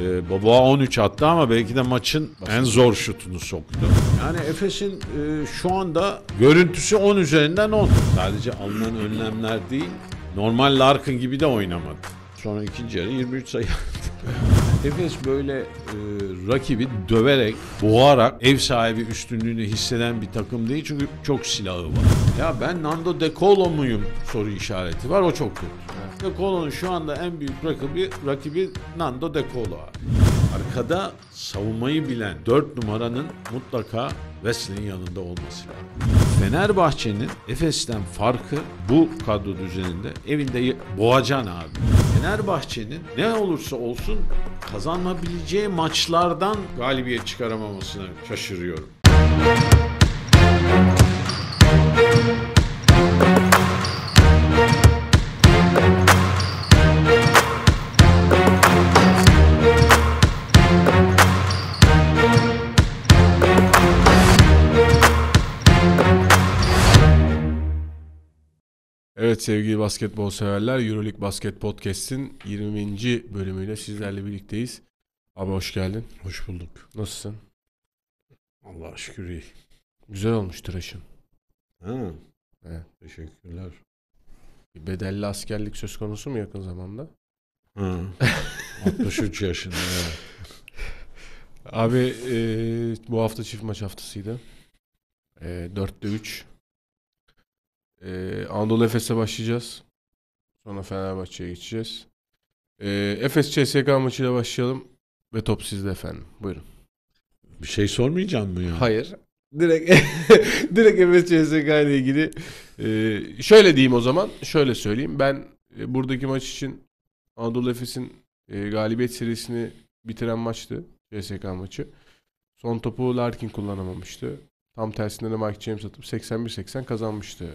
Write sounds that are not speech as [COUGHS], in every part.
E, ee, 13 attı ama belki de maçın en zor şutunu soktu. Yani Efes'in e, şu anda görüntüsü 10 üzerinden 10. Sadece alınan önlemler değil, normal Larkin gibi de oynamadı. Sonra ikinci yarı 23 sayı [LAUGHS] Efes böyle e, rakibi döverek, boğarak ev sahibi üstünlüğünü hisseden bir takım değil çünkü çok silahı var. Ya ben Nando De Colo muyum soru işareti var o çok kötü. De Colo'nun şu anda en büyük rakibi, rakibi Nando De Colo. Arkada savunmayı bilen 4 numaranın mutlaka Wesley'in yanında olması lazım. Fenerbahçe'nin Efes'ten farkı bu kadro düzeninde evinde boğacan abi. Fenerbahçe'nin ne olursa olsun kazanabileceği maçlardan galibiyet çıkaramamasına şaşırıyorum. Evet sevgili basketbol severler Euroleague Basket Podcast'in 20. bölümüyle sizlerle birlikteyiz. Abi hoş geldin. Hoş bulduk. Nasılsın? Allah'a şükür iyi. Güzel olmuş tıraşın. Ha, Evet. teşekkürler. Bir bedelli askerlik söz konusu mu yakın zamanda? Ha. 63 [LAUGHS] yaşında. evet. Abi e, bu hafta çift maç haftasıydı. E, 4'te 3 ee, Anadolu Efes'e başlayacağız. Sonra Fenerbahçe'ye geçeceğiz. Ee, Efes CSK maçıyla başlayalım. Ve top sizde efendim. Buyurun. Bir şey sormayacağım mı ya? Hayır. Direkt [LAUGHS] direkt Efes CSK ile ilgili. Ee, şöyle diyeyim o zaman. Şöyle söyleyeyim. Ben e, buradaki maç için Anadolu Efes'in e, galibiyet serisini bitiren maçtı. CSK maçı. Son topu Larkin kullanamamıştı. Tam tersinde de Mike James atıp 81-80 kazanmıştı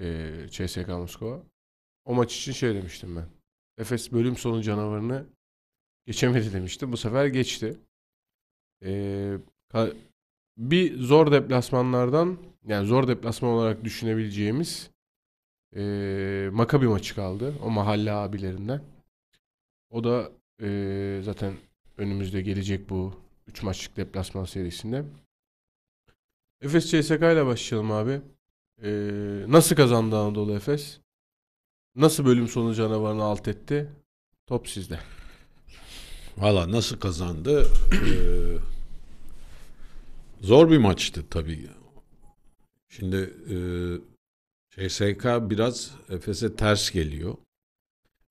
e, CSK Moskova. O maç için şey demiştim ben. Efes bölüm sonu canavarını geçemedi [LAUGHS] demiştim. Bu sefer geçti. E, bir zor deplasmanlardan yani zor deplasman olarak düşünebileceğimiz e, Makabi maçı kaldı. O mahalle abilerinden. O da e, zaten önümüzde gelecek bu 3 maçlık deplasman serisinde. Efes CSK ile başlayalım abi. Ee, nasıl kazandı Anadolu Efes? Nasıl bölüm sonu canavarını alt etti? Top sizde. Valla nasıl kazandı? ee, zor bir maçtı tabii. Şimdi e, CSK biraz Efes'e ters geliyor.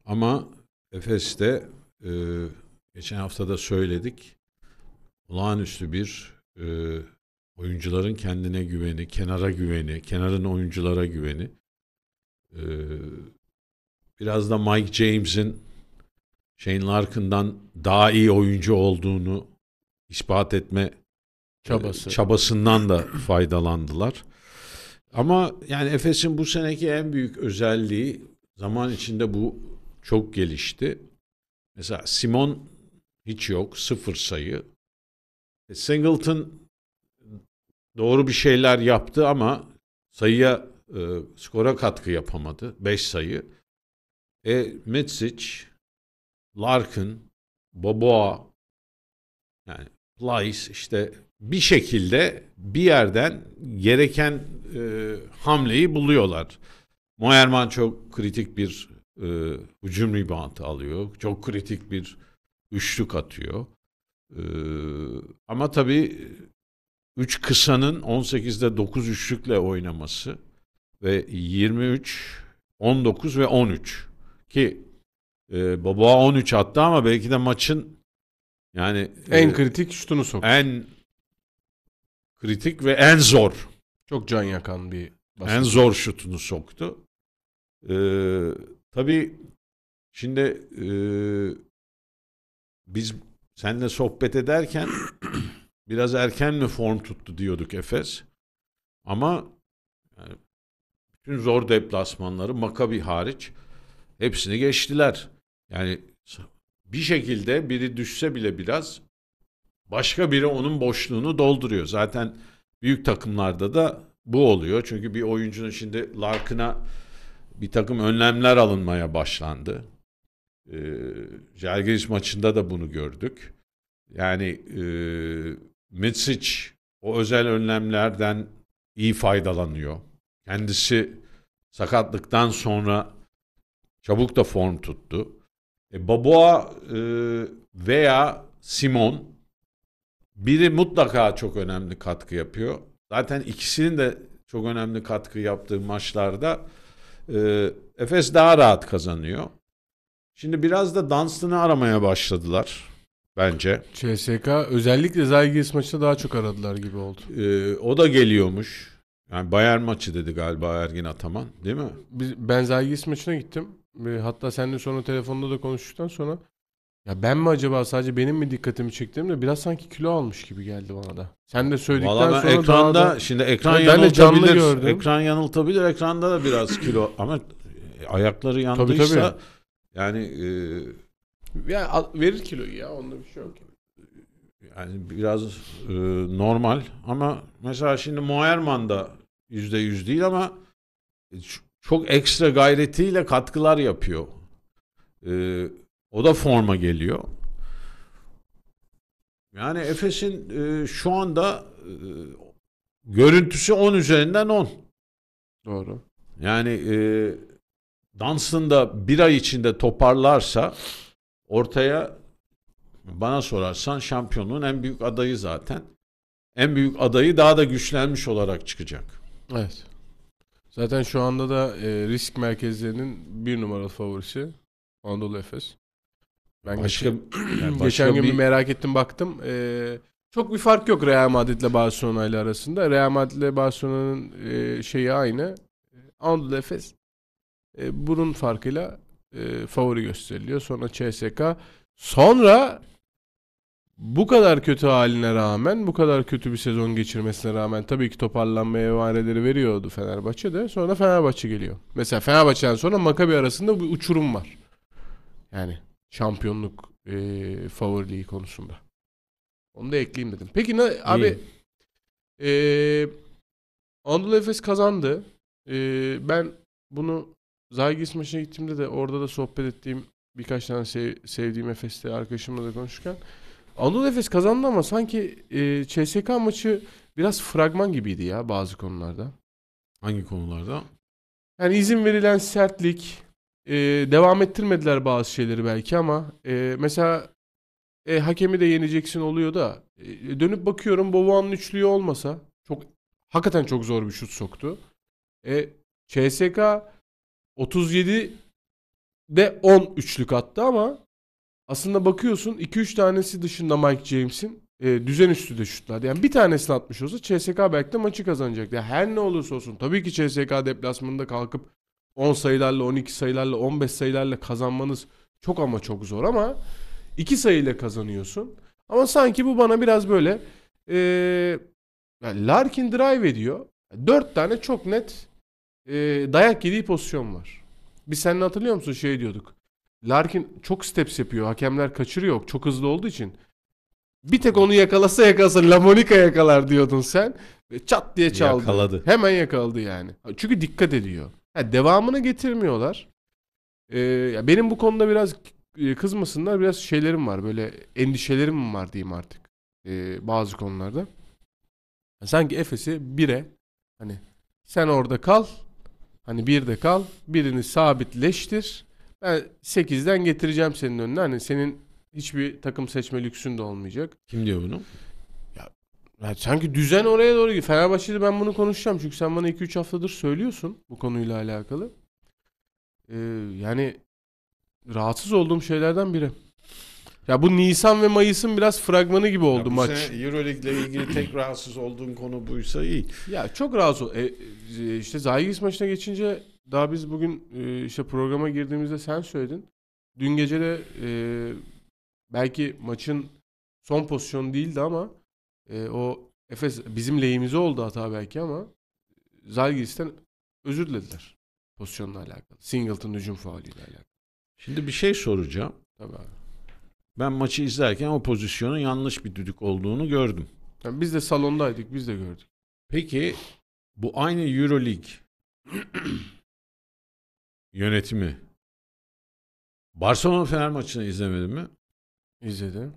Ama Efes'te e, geçen hafta da söyledik. Olağanüstü bir e, Oyuncuların kendine güveni, kenara güveni, kenarın oyunculara güveni. Ee, biraz da Mike James'in Shane Larkin'dan daha iyi oyuncu olduğunu ispat etme e, Çabası. çabasından da faydalandılar. Ama yani Efes'in bu seneki en büyük özelliği zaman içinde bu çok gelişti. Mesela Simon hiç yok, sıfır sayı. E, Singleton doğru bir şeyler yaptı ama sayıya e, skora katkı yapamadı. 5 sayı. E, Metsic, Larkin, Boboa, yani Plyce işte bir şekilde bir yerden gereken e, hamleyi buluyorlar. Moerman çok kritik bir e, hücum ribantı alıyor. Çok kritik bir üçlük atıyor. E, ama tabii 3 kısanın 18'de 9 üçlükle oynaması ve 23, 19 ve 13 ki e, Baba 13 attı ama belki de maçın yani e, en e, kritik şutunu soktu. En kritik ve en zor. Çok can yakan bir basit. En zor şutunu soktu. Ee, tabii şimdi e, biz seninle sohbet ederken biraz erken mi form tuttu diyorduk Efes. Ama yani bütün zor deplasmanları Makabi hariç hepsini geçtiler. Yani bir şekilde biri düşse bile biraz başka biri onun boşluğunu dolduruyor. Zaten büyük takımlarda da bu oluyor. Çünkü bir oyuncunun şimdi Larkin'a bir takım önlemler alınmaya başlandı. Ee, Jalgiris maçında da bunu gördük. Yani e, Mitsic o özel önlemlerden iyi faydalanıyor. Kendisi sakatlıktan sonra çabuk da form tuttu. E, Babua e, veya Simon biri mutlaka çok önemli katkı yapıyor. Zaten ikisinin de çok önemli katkı yaptığı maçlarda e, Efes daha rahat kazanıyor. Şimdi biraz da Dunstan'ı aramaya başladılar bence. CSK özellikle Zalgiris maçında daha çok aradılar gibi oldu. Ee, o da geliyormuş. Yani Bayern maçı dedi galiba Ergin Ataman değil mi? Biz, ben Zalgiris maçına gittim. Hatta seninle sonra telefonda da konuştuktan sonra ya ben mi acaba sadece benim mi dikkatimi çektim de biraz sanki kilo almış gibi geldi bana da. Sen de söyledikten Vallahi sonra ekranda daha da, şimdi ekran yanıltabilir. Ekran yanıltabilir. Ekranda da biraz kilo ama ayakları yandıysa tabii, tabii. yani e, ya verir kiloyu ya onda bir şey yok. Yani biraz e, normal ama mesela şimdi Moerman da yüzde yüz değil ama e, çok ekstra gayretiyle katkılar yapıyor. E, o da forma geliyor. Yani Efes'in e, şu anda e, görüntüsü 10 üzerinden 10. Doğru. Yani e, Dunstan da bir ay içinde toparlarsa ortaya bana sorarsan şampiyonluğun en büyük adayı zaten. En büyük adayı daha da güçlenmiş olarak çıkacak. Evet. Zaten şu anda da e, risk merkezlerinin bir numaralı favorisi Anadolu Efes. Ben başka, geçen, yani [CLEARS THROAT] geçen gün bir... merak ettim baktım. E, çok bir fark yok Real Madrid ile Barcelona ile arasında. Real Madrid ile Barcelona'nın e, şeyi aynı. Anadolu Efes e, burun farkıyla e, favori gösteriliyor. Sonra CSK. Sonra bu kadar kötü haline rağmen, bu kadar kötü bir sezon geçirmesine rağmen tabii ki toparlanma emareleri veriyordu Fenerbahçe de. Sonra Fenerbahçe geliyor. Mesela Fenerbahçe'den sonra Makabi arasında bir uçurum var. Yani şampiyonluk e, favoriliği konusunda. Onu da ekleyeyim dedim. Peki ne, abi e, Anadolu Efes kazandı. E, ben bunu Zalgiris maçına gittiğimde de orada da sohbet ettiğim birkaç tane sev, sevdiğim Efes'te arkadaşımla da konuşurken Anadolu Efes kazandı ama sanki e, CSK maçı biraz fragman gibiydi ya bazı konularda. Hangi konularda? Yani izin verilen sertlik, e, devam ettirmediler bazı şeyleri belki ama e, mesela e, hakemi de yeneceksin oluyor da e, dönüp bakıyorum Boboğan'ın üçlüğü olmasa çok hakikaten çok zor bir şut soktu. E, CSK 37 de 10 üçlük attı ama aslında bakıyorsun 2-3 tanesi dışında Mike James'in e, düzen üstü de şutlardı. Yani bir tanesini atmış olsa CSK belki de maçı kazanacaktı. Yani her ne olursa olsun tabii ki CSK deplasmanında kalkıp 10 sayılarla, 12 sayılarla, 15 sayılarla kazanmanız çok ama çok zor ama 2 sayıyla kazanıyorsun. Ama sanki bu bana biraz böyle e, yani Larkin drive ediyor. 4 tane çok net e, dayak yediği pozisyon var. Biz seninle hatırlıyor musun şey diyorduk. Larkin çok steps yapıyor. Hakemler kaçırıyor. Çok hızlı olduğu için. Bir tek onu yakalasa yakalasa Lamonica yakalar diyordun sen. Ve çat diye çaldı. Yakaladı. Hemen yakaladı yani. Çünkü dikkat ediyor. Ha, devamını getirmiyorlar. Ee, benim bu konuda biraz e, kızmasınlar. Biraz şeylerim var. Böyle endişelerim var diyeyim artık. Ee, bazı konularda. Sanki Efes'i bire hani sen orada kal Hani bir de kal, birini sabitleştir. Ben 8'den getireceğim senin önüne. Hani senin hiçbir takım seçme lüksün de olmayacak. Kim diyor bunu? Ya, ya sanki düzen oraya doğru gidiyor. Fenerbahçe'de ben bunu konuşacağım. Çünkü sen bana 2-3 haftadır söylüyorsun bu konuyla alakalı. Ee, yani rahatsız olduğum şeylerden biri. Ya bu Nisan ve Mayıs'ın biraz fragmanı gibi oldu ya bu maç. Euroleague'le ilgili tek rahatsız olduğun konu buysa iyi. Ya çok rahatsız ol. E, e, işte maçına geçince daha biz bugün e, işte programa girdiğimizde sen söyledin. Dün gece de e, belki maçın son pozisyonu değildi ama e, o Efes bizim lehimize oldu hata belki ama Zalgiris'ten özür dilediler pozisyonla alakalı. Singleton hücum faaliyle alakalı. Şimdi bir şey soracağım. Tabii abi. Ben maçı izlerken o pozisyonun yanlış bir düdük olduğunu gördüm. Yani biz de salondaydık, biz de gördük. Peki bu aynı EuroLeague yönetimi Barcelona Fener maçını izlemedi mi? İzledim.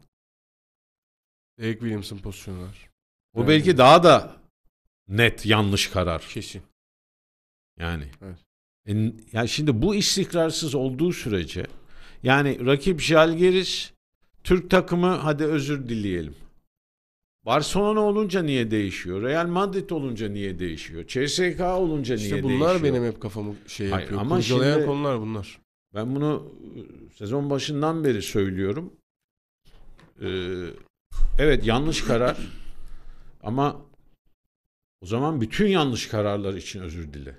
Eric Williams'ın pozisyonu var. O yani. belki daha da net yanlış karar. Kesin. Yani. Evet. E, yani şimdi bu istikrarsız olduğu sürece yani rakip Jalgeris Türk takımı hadi özür dileyelim. Barcelona olunca niye değişiyor? Real Madrid olunca niye değişiyor? CSK olunca işte niye bunlar değişiyor? bunlar benim hep kafamı şey Hayır, yapıyor. Ama Kurcalayan şimdi, konular bunlar. Ben bunu e, sezon başından beri söylüyorum. Ee, evet yanlış karar [LAUGHS] ama o zaman bütün yanlış kararlar için özür dile.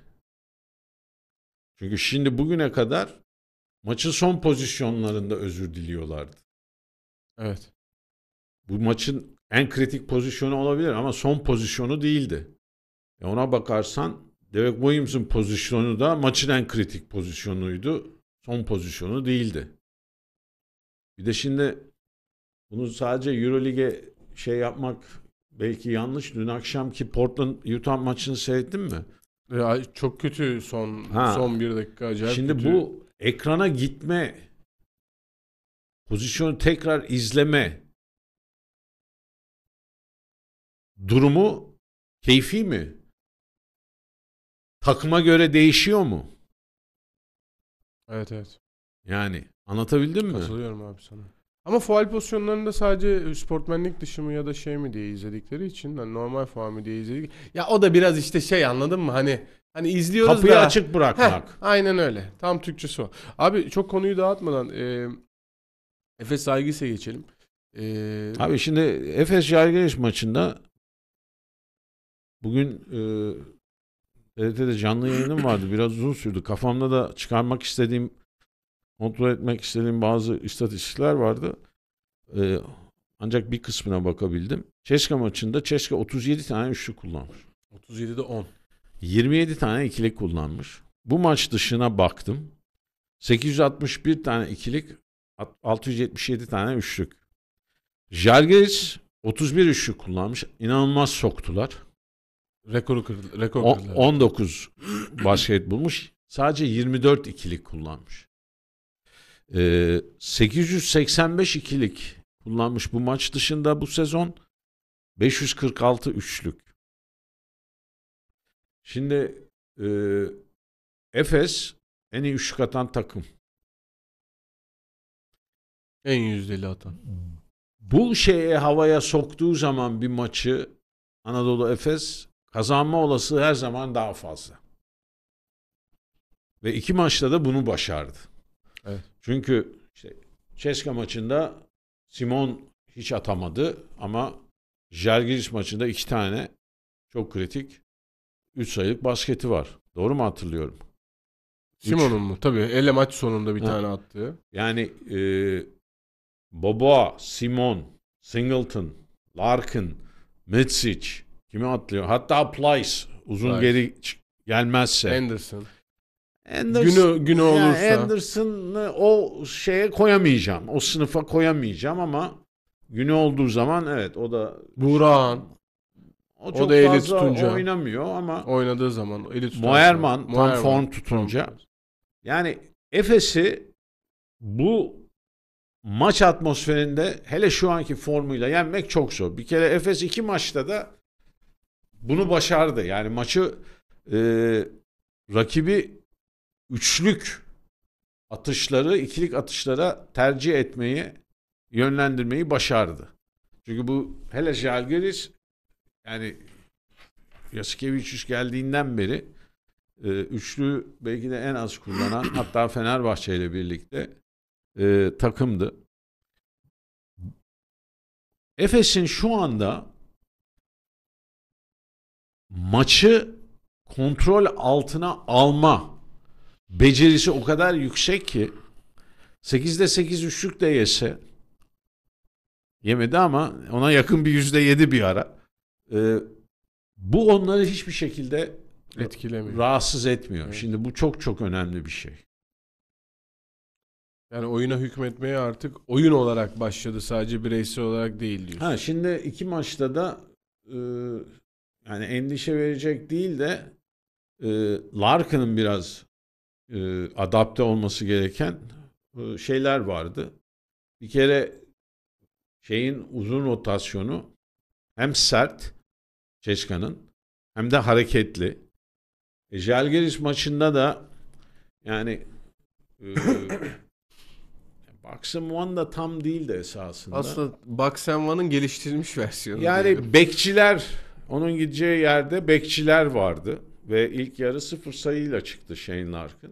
Çünkü şimdi bugüne kadar maçın son pozisyonlarında özür diliyorlardı. Evet. Bu maçın en kritik pozisyonu olabilir ama son pozisyonu değildi. E ona bakarsan Derek Williams'ın pozisyonu da maçın en kritik pozisyonuydu. Son pozisyonu değildi. Bir de şimdi bunu sadece Eurolig'e şey yapmak belki yanlış. Dün akşamki Portland Utah maçını seyrettin mi? E, ya, çok kötü son ha. son bir dakika acayip Şimdi kötü. bu ekrana gitme pozisyonu tekrar izleme durumu keyfi mi? Takıma göre değişiyor mu? Evet evet. Yani anlatabildim mi? Katılıyorum abi sana. Ama faal pozisyonlarında sadece e, sportmenlik dışı mı ya da şey mi diye izledikleri için hani normal faal mi diye izledik. Ya o da biraz işte şey anladın mı hani hani izliyoruz Kapıyı da. açık bırakmak. Heh, aynen öyle. Tam Türkçesi o. Abi çok konuyu dağıtmadan e, Efes Zalgiris'e geçelim. Ee... Abi şimdi Efes Zalgiris maçında bugün e, canlı yayınım vardı. Biraz uzun sürdü. Kafamda da çıkarmak istediğim, kontrol etmek istediğim bazı istatistikler vardı. E, ancak bir kısmına bakabildim. Çeşka maçında Çeşka 37 tane üçlü kullanmış. 37'de 10. 27 tane ikili kullanmış. Bu maç dışına baktım. 861 tane ikilik 677 tane üçlük. Jalgiris 31 üçlük kullanmış. İnanılmaz soktular. Rekoru kırdı, rekor o, kırdılar. 19 [CLEARS THROAT] basket bulmuş. Sadece 24 ikilik kullanmış. Ee, 885 ikilik kullanmış bu maç dışında bu sezon 546 üçlük. Şimdi e, Efes en iyi üçlük atan takım. En yüzdeli atan. Bu şeye havaya soktuğu zaman bir maçı Anadolu Efes kazanma olasılığı her zaman daha fazla. Ve iki maçta da bunu başardı. Evet. Çünkü işte Ceska maçında Simon hiç atamadı ama Jelgiris maçında iki tane çok kritik üç sayılık basketi var. Doğru mu hatırlıyorum? Simon'un mu? Tabii. ele maç sonunda bir ha. tane attı. Yani e, Boboa, Simon, Singleton, Larkin, Mitsic kimi atlıyor? Hatta Plyce uzun Plyce. geri gelmezse. Anderson. Anderson günü günü olursa. Yani Anderson'ı o şeye koyamayacağım. O sınıfa koyamayacağım ama günü olduğu zaman evet o da Buran o, çok o da eli tutunca oynamıyor ama oynadığı zaman eli tutunca Moerman tam form tutunca yani Efes'i bu maç atmosferinde hele şu anki formuyla yenmek çok zor. Bir kere Efes iki maçta da bunu başardı. Yani maçı e, rakibi üçlük atışları, ikilik atışlara tercih etmeyi, yönlendirmeyi başardı. Çünkü bu hele Jalgiris yani Yasikevicius geldiğinden beri e, üçlü belki de en az kullanan hatta Fenerbahçe ile birlikte e, takımdı. Efes'in şu anda maçı kontrol altına alma becerisi o kadar yüksek ki 8'de 8 üçlük de yese yemedi ama ona yakın bir yüzde yedi bir ara. Ee, bu onları hiçbir şekilde etkilemiyor. Rahatsız etmiyor. Evet. Şimdi bu çok çok önemli bir şey. Yani oyuna hükmetmeye artık oyun olarak başladı sadece bireysel olarak değil diyorsun. Ha şimdi iki maçta da e, yani endişe verecek değil de e, Larkin'ın biraz e, adapte olması gereken e, şeyler vardı. Bir kere şeyin uzun rotasyonu hem sert Ceskan'ın hem de hareketli. E, Jalgeris maçında da yani e, [COUGHS] Boxen One da tam değil de esasında. Aslında Boxen One'ın geliştirilmiş versiyonu. Yani diyelim. bekçiler, onun gideceği yerde bekçiler vardı. Ve ilk yarı sıfır sayıyla çıktı Shane Larkin.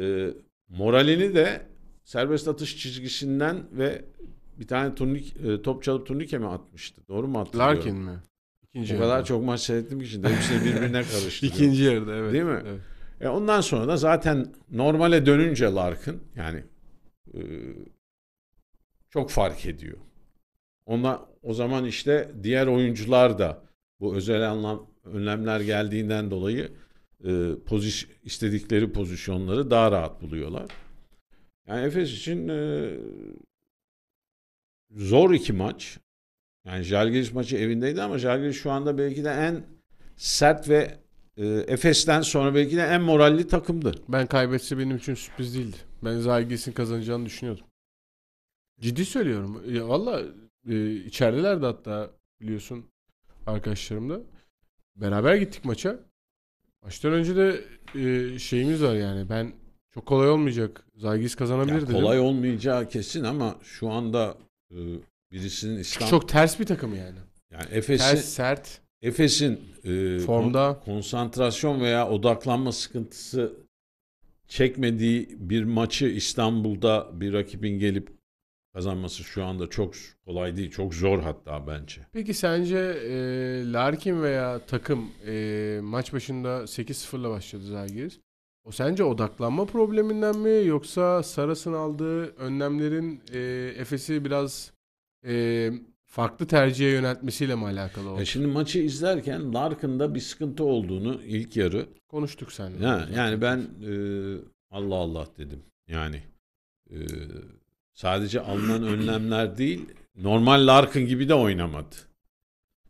Ee, moralini de serbest atış çizgisinden ve bir tane turnik, e, top çalıp turnike mi atmıştı? Doğru mu hatırlıyorum? Larkin mi? İkinci o kadar çok maç seyrettim ki şimdi hepsini birbirine [LAUGHS] karıştı. İkinci yarıda evet. Değil mi? Evet. E ondan sonra da zaten normale dönünce Larkin yani e, çok fark ediyor. Ona o zaman işte diğer oyuncular da bu özel anlam önlemler geldiğinden dolayı e, poziş, istedikleri pozisyonları daha rahat buluyorlar. Yani Efes için e, zor iki maç. Yani Jalgiris maçı evindeydi ama Jalgiris şu anda belki de en sert ve e, Efes'ten sonra belki de en moralli takımdı. Ben kaybetse benim için sürpriz değildi. Ben Zalgiris'in kazanacağını düşünüyordum. Ciddi söylüyorum. Ya valla e, içeridelerdi hatta biliyorsun arkadaşlarımla. Beraber gittik maça. Maçtan önce de e, şeyimiz var yani. Ben çok kolay olmayacak. Zalgiris kazanabilir ya dedim. Kolay olmayacağı kesin ama şu anda e, birisinin İslam... Çok ters bir takım yani. Yani Efes'in... Ters, sert. Efes'in e, formda konsantrasyon veya odaklanma sıkıntısı çekmediği bir maçı İstanbul'da bir rakibin gelip kazanması şu anda çok kolay değil. Çok zor hatta bence. Peki sence e, Larkin veya takım e, maç başında 8-0'la başladı Zalgiris. O sence odaklanma probleminden mi yoksa Saras'ın aldığı önlemlerin e, Efes'i biraz e, farklı tercihe yöneltmesiyle mi alakalı oldu? Ya e şimdi maçı izlerken Larkin'da bir sıkıntı olduğunu ilk yarı konuştuk seninle. Ha, yani ben e, Allah Allah dedim. Yani e, sadece alınan önlemler değil normal Larkin gibi de oynamadı.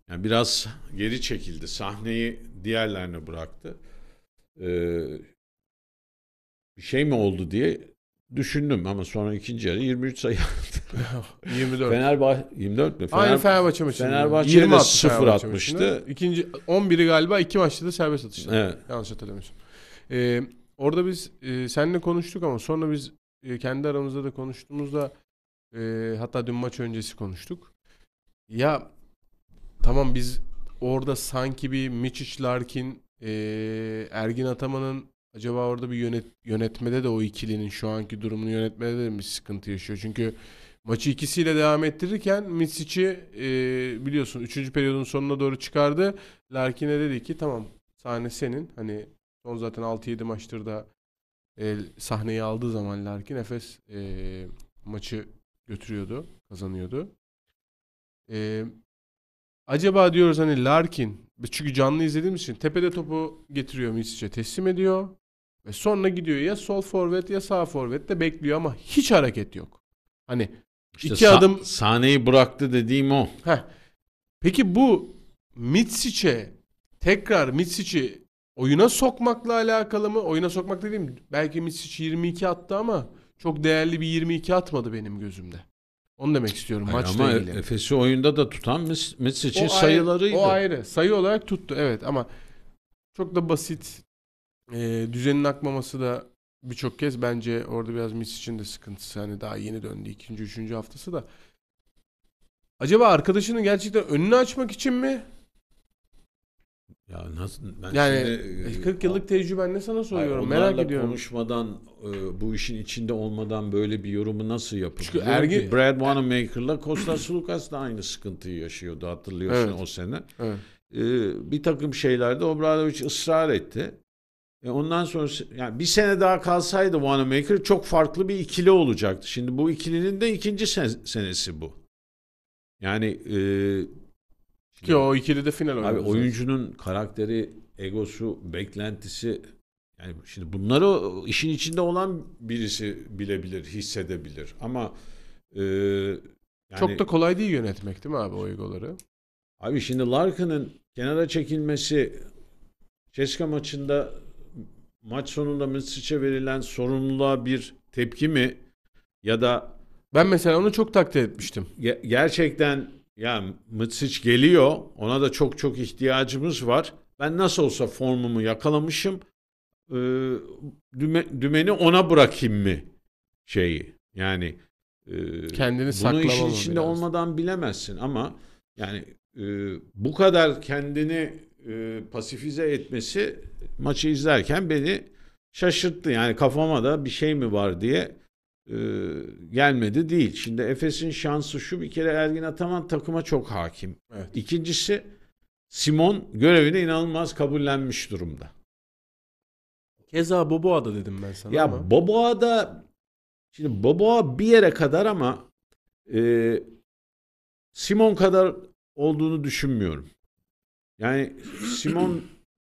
Yani biraz geri çekildi. Sahneyi diğerlerine bıraktı. Ee, bir şey mi oldu diye düşündüm ama sonra ikinci yarı 23 sayı attı. 24. [LAUGHS] Fenerbahçe 24 mü? Fener, Aynı Fenerbahçe maçında. Fenerbahçe 20 attı 0 Fenerbahçe atmıştı. İkinci 11'i galiba iki maçta da serbest atıştı. Evet. Yanlış hatırlamıyorsun. Ee, orada biz e, seninle konuştuk ama sonra biz e, kendi aramızda da konuştuğumuzda e, hatta dün maç öncesi konuştuk. Ya tamam biz orada sanki bir Mitch Larkin, e, Ergin Ataman'ın Acaba orada bir yönet, yönetmede de o ikilinin şu anki durumunu yönetmede de mi sıkıntı yaşıyor? Çünkü maçı ikisiyle devam ettirirken Mitsic'i e, biliyorsun 3. periyodun sonuna doğru çıkardı. Larkin'e dedi ki tamam sahne senin. Hani son zaten 6-7 maçtır da e, sahneyi aldığı zaman Larkin Efes e, maçı götürüyordu, kazanıyordu. E, acaba diyoruz hani Larkin çünkü canlı izlediğimiz için tepede topu getiriyor Misic'e teslim ediyor. Ve sonra gidiyor ya sol forvet ya sağ forvet de bekliyor ama hiç hareket yok. Hani işte iki sa- adım sahneyi bıraktı dediğim o. Heh. Peki bu Mitsic'e tekrar Mitsic'i oyuna sokmakla alakalı mı? Oyuna sokmak dediğim belki Mitsic 22 attı ama çok değerli bir 22 atmadı benim gözümde. Onu demek istiyorum Hayır, maçla ama ilgili. Efes'i oyunda da tutan Mitsic'in sayılarıydı. Ayrı, o ayrı. Sayı olarak tuttu evet ama çok da basit e, düzenin akmaması da birçok kez bence orada biraz Miss için de sıkıntısı. Hani daha yeni döndü ikinci, üçüncü haftası da. Acaba arkadaşının gerçekten önünü açmak için mi? Ya nasıl ben yani şimdi, 40 e, e, yıllık ne sana soruyorum merak ediyorum. konuşmadan e, bu işin içinde olmadan böyle bir yorumu nasıl yapılır? Çünkü Diyorum Ergin ki, Brad Wanamaker'la Kostas Lukas da aynı sıkıntıyı yaşıyordu hatırlıyorsun evet. o sene. Evet. Ee, bir takım şeylerde Obradovic ısrar etti. E ondan sonra yani bir sene daha kalsaydı Wanamaker çok farklı bir ikili olacaktı. Şimdi bu ikilinin de ikinci sen- senesi bu. Yani e, ki o ikili de final oynadı. Abi oyuncunun karakteri, egosu, beklentisi yani şimdi bunları işin içinde olan birisi bilebilir, hissedebilir. Ama e, yani, çok da kolay değil yönetmek değil mi abi o egoları? Abi şimdi Larkin'in kenara çekilmesi Ceska maçında maç sonunda Mısırç'e verilen sorumluluğa bir tepki mi? Ya da ben mesela onu çok takdir etmiştim. gerçekten ya Mıtsıç geliyor. Ona da çok çok ihtiyacımız var. Ben nasıl olsa formumu yakalamışım. düme- dümeni ona bırakayım mı şeyi? Yani kendini e, kendini bunu işin içinde biraz. olmadan bilemezsin ama yani e, bu kadar kendini e, pasifize etmesi maçı izlerken beni şaşırttı. Yani kafama da bir şey mi var diye e, gelmedi değil. Şimdi Efes'in şansı şu bir kere Ergin Ataman takıma çok hakim. Evet. İkincisi Simon görevine inanılmaz kabullenmiş durumda. Keza Boboa'da dedim ben sana ya ama. Boboa'da şimdi Boboa bir yere kadar ama e, Simon kadar olduğunu düşünmüyorum. Yani Simon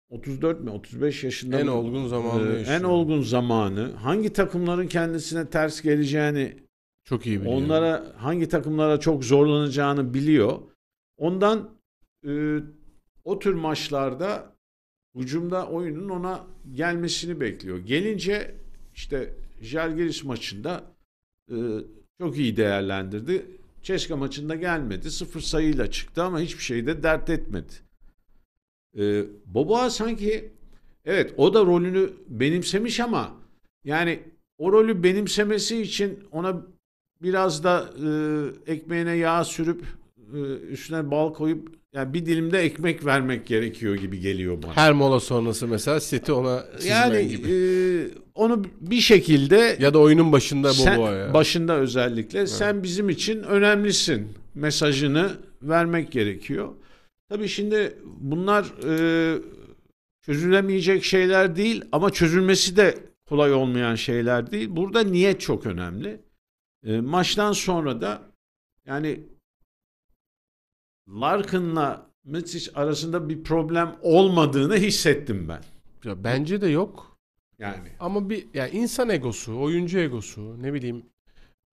34 mi 35 yaşında en olgun zamanı ee, en olgun zamanı hangi takımların kendisine ters geleceğini çok iyi biliyor. Onlara hangi takımlara çok zorlanacağını biliyor. Ondan e, o tür maçlarda hücumda oyunun ona gelmesini bekliyor. Gelince işte Jalgiris maçında e, çok iyi değerlendirdi. Ceska maçında gelmedi. Sıfır sayıyla çıktı ama hiçbir şeyde dert etmedi. Ee, Boboa sanki evet o da rolünü benimsemiş ama yani o rolü benimsemesi için ona biraz da e, ekmeğine yağ sürüp e, üstüne bal koyup yani bir dilimde ekmek vermek gerekiyor gibi geliyor bana. Her mola sonrası mesela seti ona yani gibi. E, onu bir şekilde ya da oyunun başında sen, Boboa ya. Başında özellikle evet. sen bizim için önemlisin mesajını vermek gerekiyor. Tabii şimdi bunlar e, çözülemeyecek şeyler değil ama çözülmesi de kolay olmayan şeyler değil. Burada niyet çok önemli. E, maçtan sonra da yani Larkin'la Mitic arasında bir problem olmadığını hissettim ben. Ya bence de yok. Yani. Ama bir yani insan egosu, oyuncu egosu, ne bileyim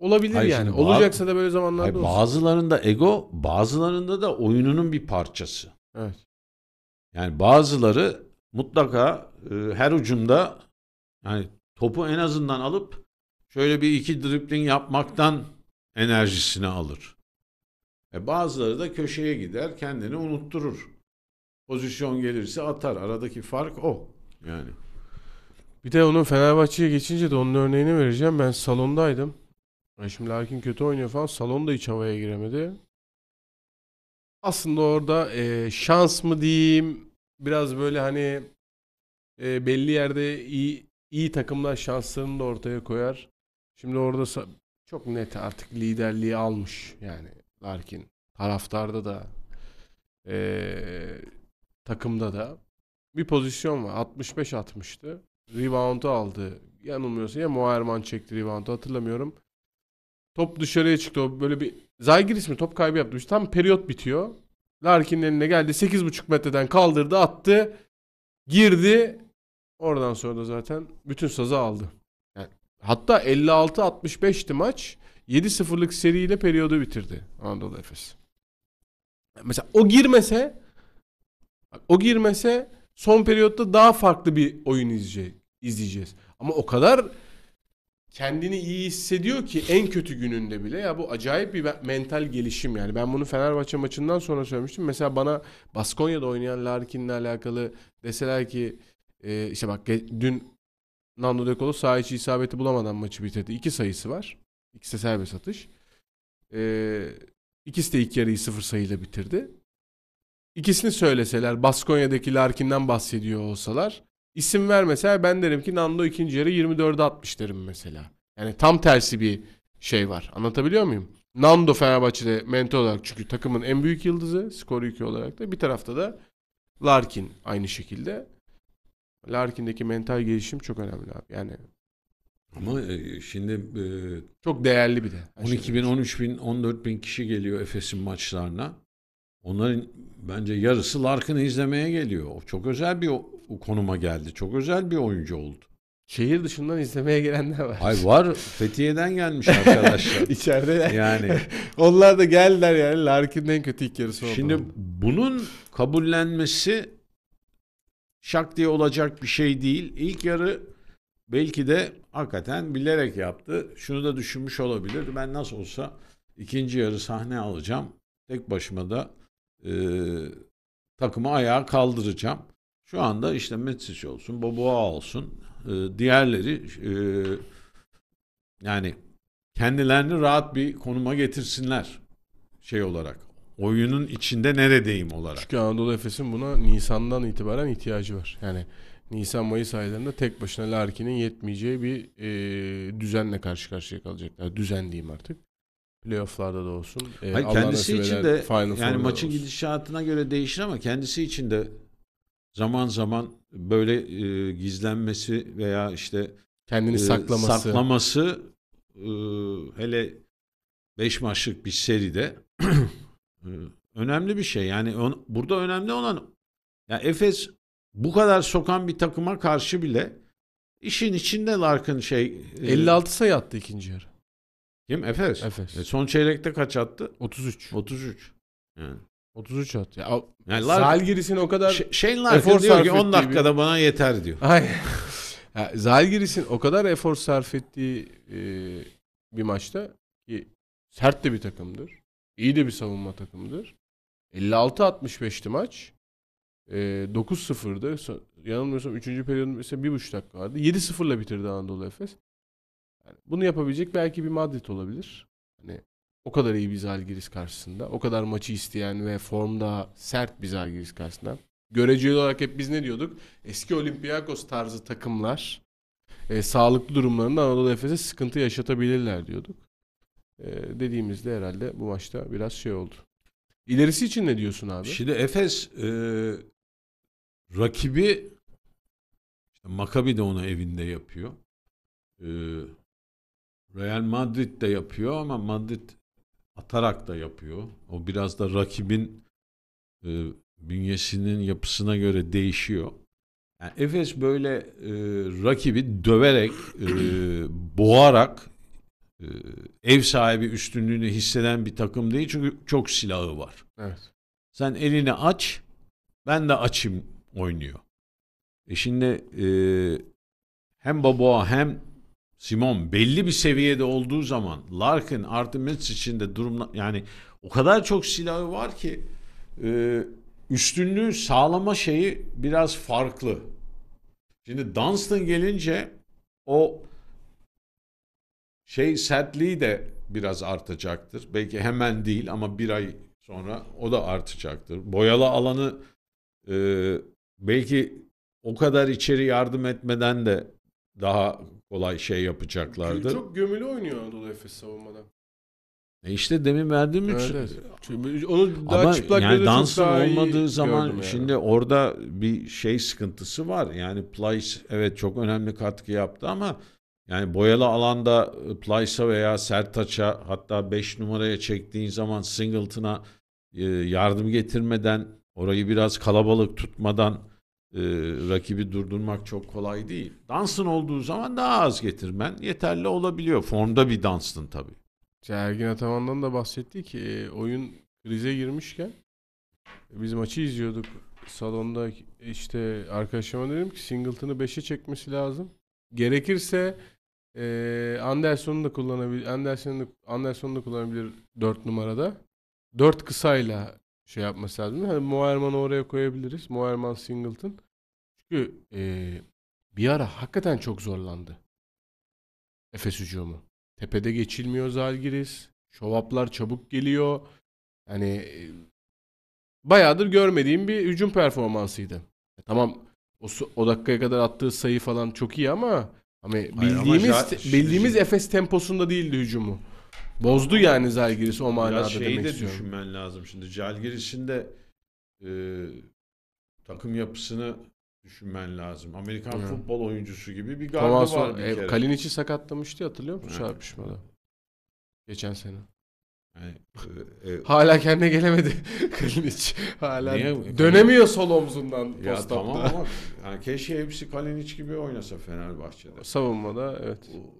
Olabilir Hayır, yani. şimdi Olacaksa da böyle Hayır, zamanlarda olsun. ego, bazılarında da oyununun bir parçası. Evet. Yani bazıları mutlaka e, her ucunda yani topu en azından alıp şöyle bir iki dribling yapmaktan enerjisini alır. E bazıları da köşeye gider, kendini unutturur. Pozisyon gelirse atar. Aradaki fark o. Yani. Bir de onun Fenerbahçe'ye geçince de onun örneğini vereceğim. Ben salondaydım şimdi Larkin kötü oynuyor falan. Salon da hiç havaya giremedi. Aslında orada e, şans mı diyeyim biraz böyle hani e, belli yerde iyi, iyi takımlar şanslarını da ortaya koyar. Şimdi orada çok net artık liderliği almış yani Larkin. Taraftarda da e, takımda da bir pozisyon var. 65 atmıştı. Rebound'u aldı. Yanılmıyorsa ya muayerman çekti rebound'u hatırlamıyorum. Top dışarıya çıktı. O böyle bir Zaygiris mi top kaybı yaptı. Tam periyot bitiyor. Larkin'in eline geldi. 8,5 metreden kaldırdı, attı. Girdi. Oradan sonra da zaten bütün sazı aldı. Yani hatta 56-65'ti maç. 7-0'lık seriyle periyodu bitirdi Anadolu Efes. Mesela o girmese o girmese son periyotta daha farklı bir oyun izleyeceğiz. Ama o kadar kendini iyi hissediyor ki en kötü gününde bile ya bu acayip bir mental gelişim yani. Ben bunu Fenerbahçe maçından sonra söylemiştim. Mesela bana Baskonya'da oynayan Larkin'le alakalı deseler ki e, işte bak dün Nando De Colo saha içi isabeti bulamadan maçı bitirdi. iki sayısı var. ikisi de serbest atış. E, ikisi de ilk yarıyı sıfır sayıyla bitirdi. İkisini söyleseler Baskonya'daki Larkin'den bahsediyor olsalar İsim ver mesela ben derim ki Nando ikinci yarı 24'e atmış derim mesela. Yani tam tersi bir şey var. Anlatabiliyor muyum? Nando Fenerbahçe'de mentor olarak çünkü takımın en büyük yıldızı skor yükü olarak da bir tarafta da Larkin aynı şekilde. Larkin'deki mental gelişim çok önemli abi. Yani ama e, şimdi e, çok değerli bir de. 12 bin, 13 bin, 14 bin kişi geliyor Efes'in maçlarına. Onların bence yarısı Larkin'i izlemeye geliyor. O çok özel bir o konuma geldi. Çok özel bir oyuncu oldu. Şehir dışından izlemeye gelenler var. Ay var. Fethiye'den gelmiş arkadaşlar. [LAUGHS] İçeride yani. [LAUGHS] Onlar da geldiler yani. Larkin'in en kötü ilk yarısı oldu. Şimdi bunun kabullenmesi şak diye olacak bir şey değil. İlk yarı belki de hakikaten bilerek yaptı. Şunu da düşünmüş olabilir. Ben nasıl olsa ikinci yarı sahne alacağım. Tek başıma da e, takımı ayağa kaldıracağım. Şu anda işte Metsic olsun, Boboa olsun, e, diğerleri e, yani kendilerini rahat bir konuma getirsinler şey olarak. Oyunun içinde neredeyim olarak. Çünkü Anadolu Efes'in buna Nisan'dan itibaren ihtiyacı var. Yani Nisan-Mayıs aylarında tek başına Larkin'in yetmeyeceği bir e, düzenle karşı karşıya kalacaklar. Düzen diyeyim artık playofflarda da olsun. Ee, Hayır, kendisi için de yani maçın olsun. gidişatına göre değişir ama kendisi için de zaman zaman böyle e, gizlenmesi veya işte kendini e, saklaması saklaması e, hele 5 maçlık bir seride [CLEARS THROAT] e, önemli bir şey. Yani on, burada önemli olan ya Efes bu kadar sokan bir takıma karşı bile işin içinde Larkin şey e, 56 sayı attı ikinci yarı. Kim? Efes. Efes. E son çeyrekte kaç attı? 33. 33. Yani. 33 at. Ya, yani Lark, Zalgiris'in o kadar şey, şeyin efor diyor ki 10 dakikada bir... bana yeter diyor. Aynen. ya, Zalgiris'in o kadar efor sarf ettiği e, bir maçta ki sert de bir takımdır. İyi de bir savunma takımdır. 56-65'ti maç. E, 9-0'dı. Yanılmıyorsam 3. periyodun mesela 1,5 dakika vardı. 7-0'la bitirdi Anadolu Efes. Yani bunu yapabilecek belki bir Madrid olabilir. Hani o kadar iyi bir Zalgiris karşısında. O kadar maçı isteyen ve formda sert bir Zalgiris karşısında. Göreceli olarak hep biz ne diyorduk? Eski Olympiakos tarzı takımlar e, sağlıklı durumlarında Anadolu Efes'e sıkıntı yaşatabilirler diyorduk. E, dediğimizde herhalde bu maçta biraz şey oldu. İlerisi için ne diyorsun abi? Şimdi Efes e, rakibi işte Makabi de onu evinde yapıyor. E, Real Madrid de yapıyor ama Madrid atarak da yapıyor. O biraz da rakibin e, bünyesinin yapısına göre değişiyor. Yani Efes böyle e, rakibi döverek, e, [CLEARS THROAT] boğarak e, ev sahibi üstünlüğünü hisseden bir takım değil çünkü çok silahı var. Evet. Sen elini aç, ben de açım oynuyor. E şimdi e, hem Baboa hem Simon belli bir seviyede olduğu zaman Larkin artı Mets içinde durum yani o kadar çok silahı var ki e, üstünlüğü sağlama şeyi biraz farklı. Şimdi Dunstan gelince o şey sertliği de biraz artacaktır. Belki hemen değil ama bir ay sonra o da artacaktır. Boyalı alanı e, belki o kadar içeri yardım etmeden de daha kolay şey yapacaklardı. Çok gömülü oynuyor Anadolu Efes savunmada. E İşte demin verdiğim evet, üç. Evet. Onu daha Ama çıplak yani Dunstan daha olmadığı zaman yani. şimdi orada bir şey sıkıntısı var. Yani Plyce evet çok önemli katkı yaptı ama yani boyalı alanda e, Plyce'a veya Sertaç'a hatta 5 numaraya çektiğin zaman Singleton'a e, yardım getirmeden orayı biraz kalabalık tutmadan e, rakibi durdurmak çok kolay değil. Dansın olduğu zaman daha az getirmen yeterli olabiliyor. Formda bir danstın tabii. Ergin Ataman'dan da bahsetti ki e, oyun krize girmişken e, biz maçı izliyorduk salonda işte arkadaşıma dedim ki Singleton'ı 5'e çekmesi lazım. Gerekirse e, Anderson'u da kullanabilir. Anderson'u da, Anderson'u da kullanabilir 4 numarada. 4 kısayla şey yapması lazım. Hani Moerman'ı oraya koyabiliriz. Moerman Singleton. Çünkü e, bir ara hakikaten çok zorlandı. Efes hücumu. Tepede geçilmiyor Zalgiris. Şovaplar çabuk geliyor. Yani e, bayağıdır görmediğim bir hücum performansıydı. E, tamam o, o dakikaya kadar attığı sayı falan çok iyi ama hani bildiğimiz Hayır ama bildiğimiz Efes temposunda değildi hücumu. Bozdu yani Zalgiris o manada Biraz şeyi de düşünmen lazım şimdi. Zalgiris'in de e, takım yapısını düşünmen lazım. Amerikan Evet. futbol oyuncusu gibi bir gardı Ondan var sonra bir e, kere. Kalinic'i sakatlamıştı hatırlıyor musun Evet. çarpışmada? Geçen sene. Yani, e, e [LAUGHS] Hala kendine gelemedi [LAUGHS] Kalinic. Hala Niye? dönemiyor sol omzundan ya post tamam ama [LAUGHS] yani keşke hepsi Kalinic gibi oynasa Fenerbahçe'de. Savunmada evet. O-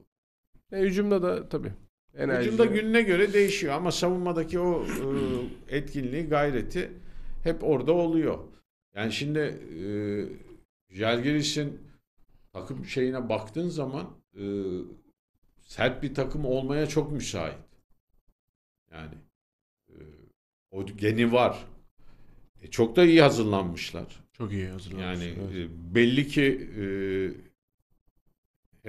E, hücumda da tabii. Enerji. Hücumda gününe göre değişiyor ama savunmadaki o e, etkinliği, gayreti hep orada oluyor. Yani şimdi e, Jelgiris'in takım şeyine baktığın zaman e, sert bir takım olmaya çok müsait. Yani e, o geni var. E, çok da iyi hazırlanmışlar. Çok iyi hazırlanmışlar. Yani evet. e, belli ki e,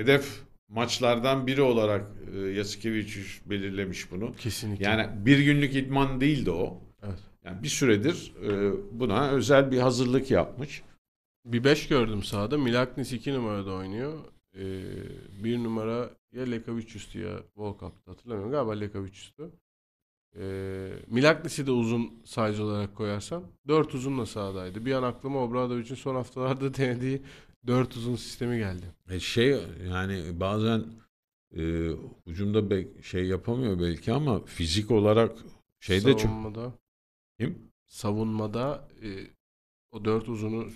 hedef maçlardan biri olarak e, Yasikevicius belirlemiş bunu. Kesinlikle. Yani bir günlük idman değildi o. Evet. Yani bir süredir e, buna özel bir hazırlık yapmış. Bir beş gördüm sahada. Milaknis iki numarada oynuyor. Ee, bir numara ya Lekavicius'tu ya Volkap'tı hatırlamıyorum. Galiba Lekavicius'tu. Ee, Milaknis'i de uzun size olarak koyarsam dört uzunla sahadaydı. Bir an aklıma Obradovic'in son haftalarda [LAUGHS] denediği Dört uzun sistemi geldi. E şey yani bazen e, ucumda be, şey yapamıyor belki ama fizik olarak şeyde çok... Savunmada, Kim? savunmada e, o dört uzunu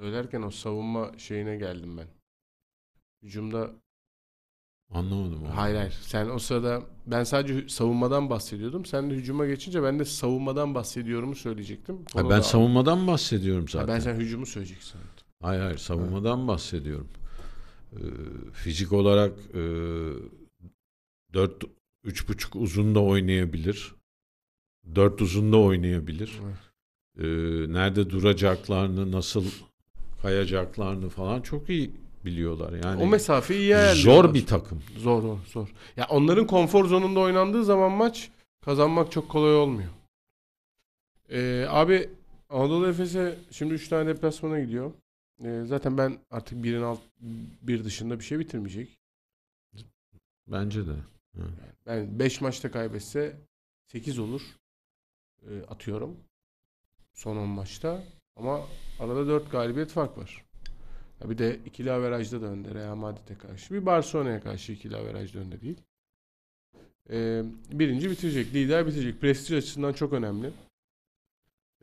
söylerken o savunma şeyine geldim ben. Hücumda Anlamadım. abi. hayır hayır sen o sırada ben sadece savunmadan bahsediyordum. Sen de hücuma geçince ben de savunmadan bahsediyorumu söyleyecektim. Ha, ben da- savunmadan bahsediyorum Ha, zaten. Ben sen hücumu söyleyeceksin. Hayır hayır savunmadan evet. bahsediyorum. Ee, fizik olarak e, 4 3.5 uzun da oynayabilir. 4 uzun da oynayabilir. Evet. Ee, nerede duracaklarını, nasıl kayacaklarını falan çok iyi biliyorlar. Yani o mesafeyi iyi ayarlıyorlar. Zor bir takım. Zor zor zor. Ya onların konfor zonunda oynandığı zaman maç kazanmak çok kolay olmuyor. Ee, abi Anadolu Efes'e şimdi 3 tane deplasmana gidiyor. E, zaten ben artık birin alt bir dışında bir şey bitirmeyecek. Bence de. Hı. Yani 5 maçta kaybetse 8 olur. E, atıyorum. Son 10 maçta. Ama arada 4 galibiyet fark var. Ya bir de ikili averajda da önde Real Madrid'e karşı. Bir Barcelona'ya karşı ikili averajda önde değil. E, birinci bitirecek. Lider bitirecek. Prestij açısından çok önemli.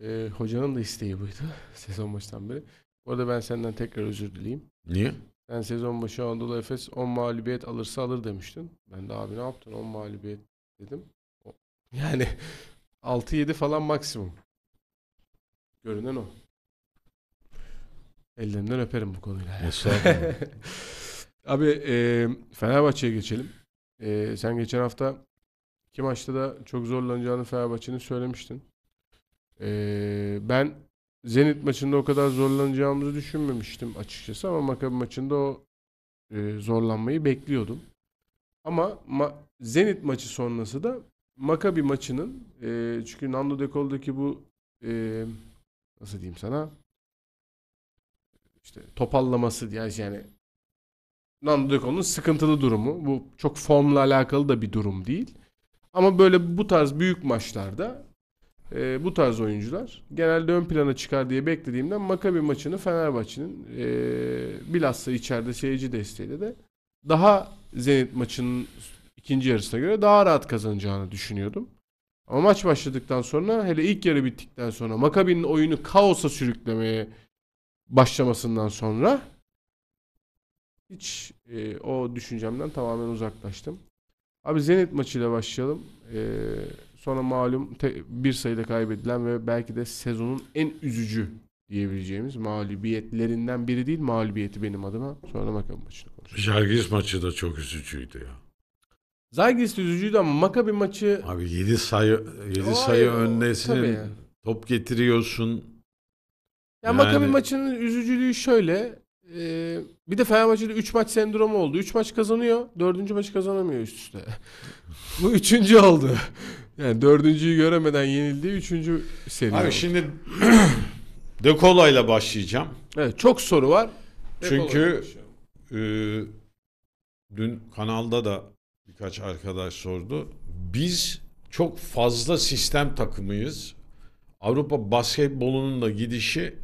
E, hocanın da isteği buydu [LAUGHS] sezon baştan beri. Bu arada ben senden tekrar özür dileyim. Niye? Sen sezon başı Anadolu Efes 10 mağlubiyet alırsa alır demiştin. Ben de abi ne yaptın 10 mağlubiyet dedim. Yani 6-7 [LAUGHS] falan maksimum. Görünen o. Ellerinden öperim bu konuyla. [LAUGHS] Abi e, Fenerbahçe'ye geçelim. E, sen geçen hafta iki maçta da çok zorlanacağını Fenerbahçe'nin söylemiştin. E, ben Zenit maçında o kadar zorlanacağımızı düşünmemiştim açıkçası ama Maccabi maçında o e, zorlanmayı bekliyordum. Ama ma Zenit maçı sonrası da Maccabi maçının e, çünkü Nando De Col'daki bu e, nasıl diyeyim sana işte topallaması diye yani Nando De Col'un sıkıntılı durumu. Bu çok formla alakalı da bir durum değil. Ama böyle bu tarz büyük maçlarda e, bu tarz oyuncular genelde ön plana çıkar diye beklediğimden Makabi maçını Fenerbahçe'nin e, bilhassa içeride seyirci desteğiyle de daha Zenit maçının ikinci yarısına göre daha rahat kazanacağını düşünüyordum. Ama maç başladıktan sonra hele ilk yarı bittikten sonra Makabi'nin oyunu kaosa sürüklemeye başlamasından sonra hiç e, o düşüncemden tamamen uzaklaştım. Abi Zenit maçıyla başlayalım. Eee Sonra malum bir sayıda kaybedilen ve belki de sezonun en üzücü diyebileceğimiz mağlubiyetlerinden biri değil mağlubiyeti benim adıma. Sonra Makabi maçını konuşuruz. Jalgiris maçı da çok üzücüydü ya. Zalgiris üzücüydü ama Makabi maçı... Abi 7 sayı 7 sayı o, öndesin. Top getiriyorsun. Ya yani... Makabi maçının üzücülüğü şöyle. E, bir de Fenerbahçe'de 3 maç sendromu oldu. 3 maç kazanıyor. 4. maçı kazanamıyor üst üste. [LAUGHS] Bu 3. oldu. Yani dördüncüyü göremeden yenildi üçüncü seri. Abi oldu. şimdi [CLEARS THROAT] De Cola'yla başlayacağım. Evet çok soru var. De Çünkü e, dün kanalda da birkaç arkadaş sordu. Biz çok fazla sistem takımıyız. Avrupa basketbolunun da gidişi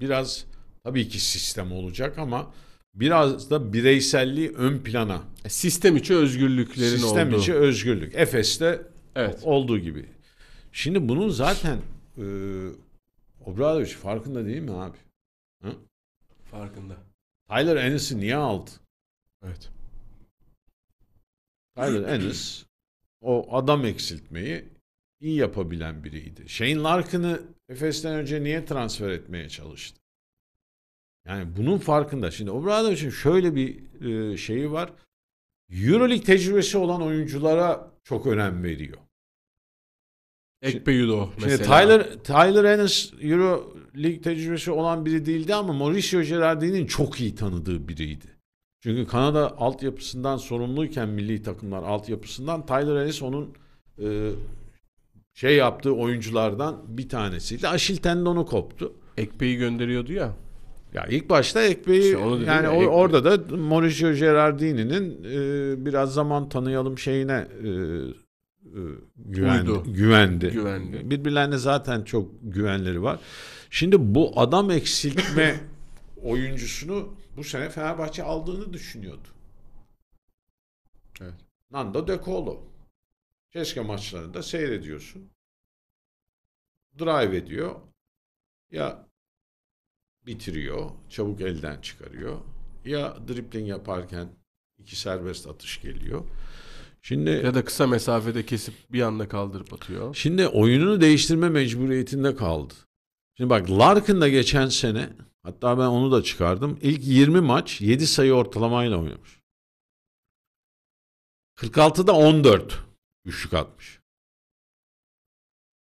biraz tabii ki sistem olacak ama biraz da bireyselliği ön plana. E, sistem içi özgürlüklerin sistem olduğu. Sistem içi özgürlük. Efes'te Evet. olduğu gibi. Şimdi bunun zaten e, Obradoviç farkında değil mi abi? Hı? Farkında. Tyler Ennis'i niye aldı? Evet. Tyler Ennis o adam eksiltmeyi iyi yapabilen biriydi. Shane Larkin'ı Efes'ten önce niye transfer etmeye çalıştı? Yani bunun farkında. Şimdi Obradoviç'in şöyle bir e, şeyi var. Euroleague tecrübesi olan oyunculara çok önem veriyor. Ekpe Yudo mesela. Şimdi Tyler, Tyler henüz Euro League tecrübesi olan biri değildi ama Mauricio Gerardini'nin çok iyi tanıdığı biriydi. Çünkü Kanada altyapısından sorumluyken milli takımlar altyapısından Tyler Ennis onun e, şey yaptığı oyunculardan bir tanesiydi. Aşil tendonu koptu. Ekpe'yi gönderiyordu ya. Ya ilk başta Ekpe'yi işte yani ya, Ekpe. orada da Mauricio Gerardini'nin e, biraz zaman tanıyalım şeyine e, e, güvendi, güvendi. güvendi. Birbirlerine zaten çok güvenleri var. Şimdi bu adam eksiltme [LAUGHS] oyuncusunu bu sene Fenerbahçe aldığını düşünüyordu. Evet. Nando De Colo. Keşke maçlarında seyrediyorsun. Drive ediyor. Ya bitiriyor. Çabuk elden çıkarıyor. Ya dripling yaparken iki serbest atış geliyor. Şimdi ya da kısa mesafede kesip bir anda kaldırıp atıyor. Şimdi oyununu değiştirme mecburiyetinde kaldı. Şimdi bak Larkin Larkin'da geçen sene hatta ben onu da çıkardım. İlk 20 maç 7 sayı ortalamayla oynamış. 46'da 14 üçlük atmış.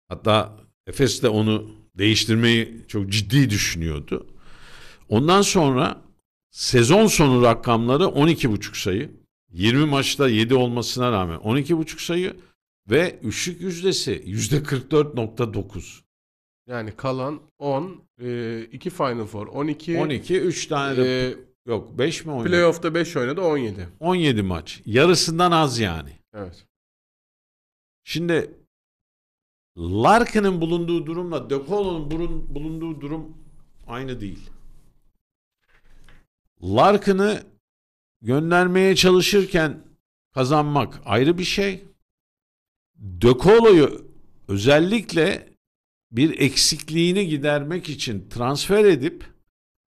Hatta Efes de onu değiştirmeyi çok ciddi düşünüyordu. Ondan sonra sezon sonu rakamları 12,5 sayı, 20 maçta 7 olmasına rağmen 12.5 sayı ve üçlük yüzdesi %44.9. Yani kalan 10, 2 e, Final Four, 12. 12, 3 tane de e, yok 5 mi oynadı? Playoff'ta 5 oynadı 17. 17 maç. Yarısından az yani. Evet. Şimdi Larkin'in bulunduğu durumla De Colo'nun bulunduğu durum aynı değil. Larkin'i göndermeye çalışırken kazanmak ayrı bir şey. De özellikle bir eksikliğini gidermek için transfer edip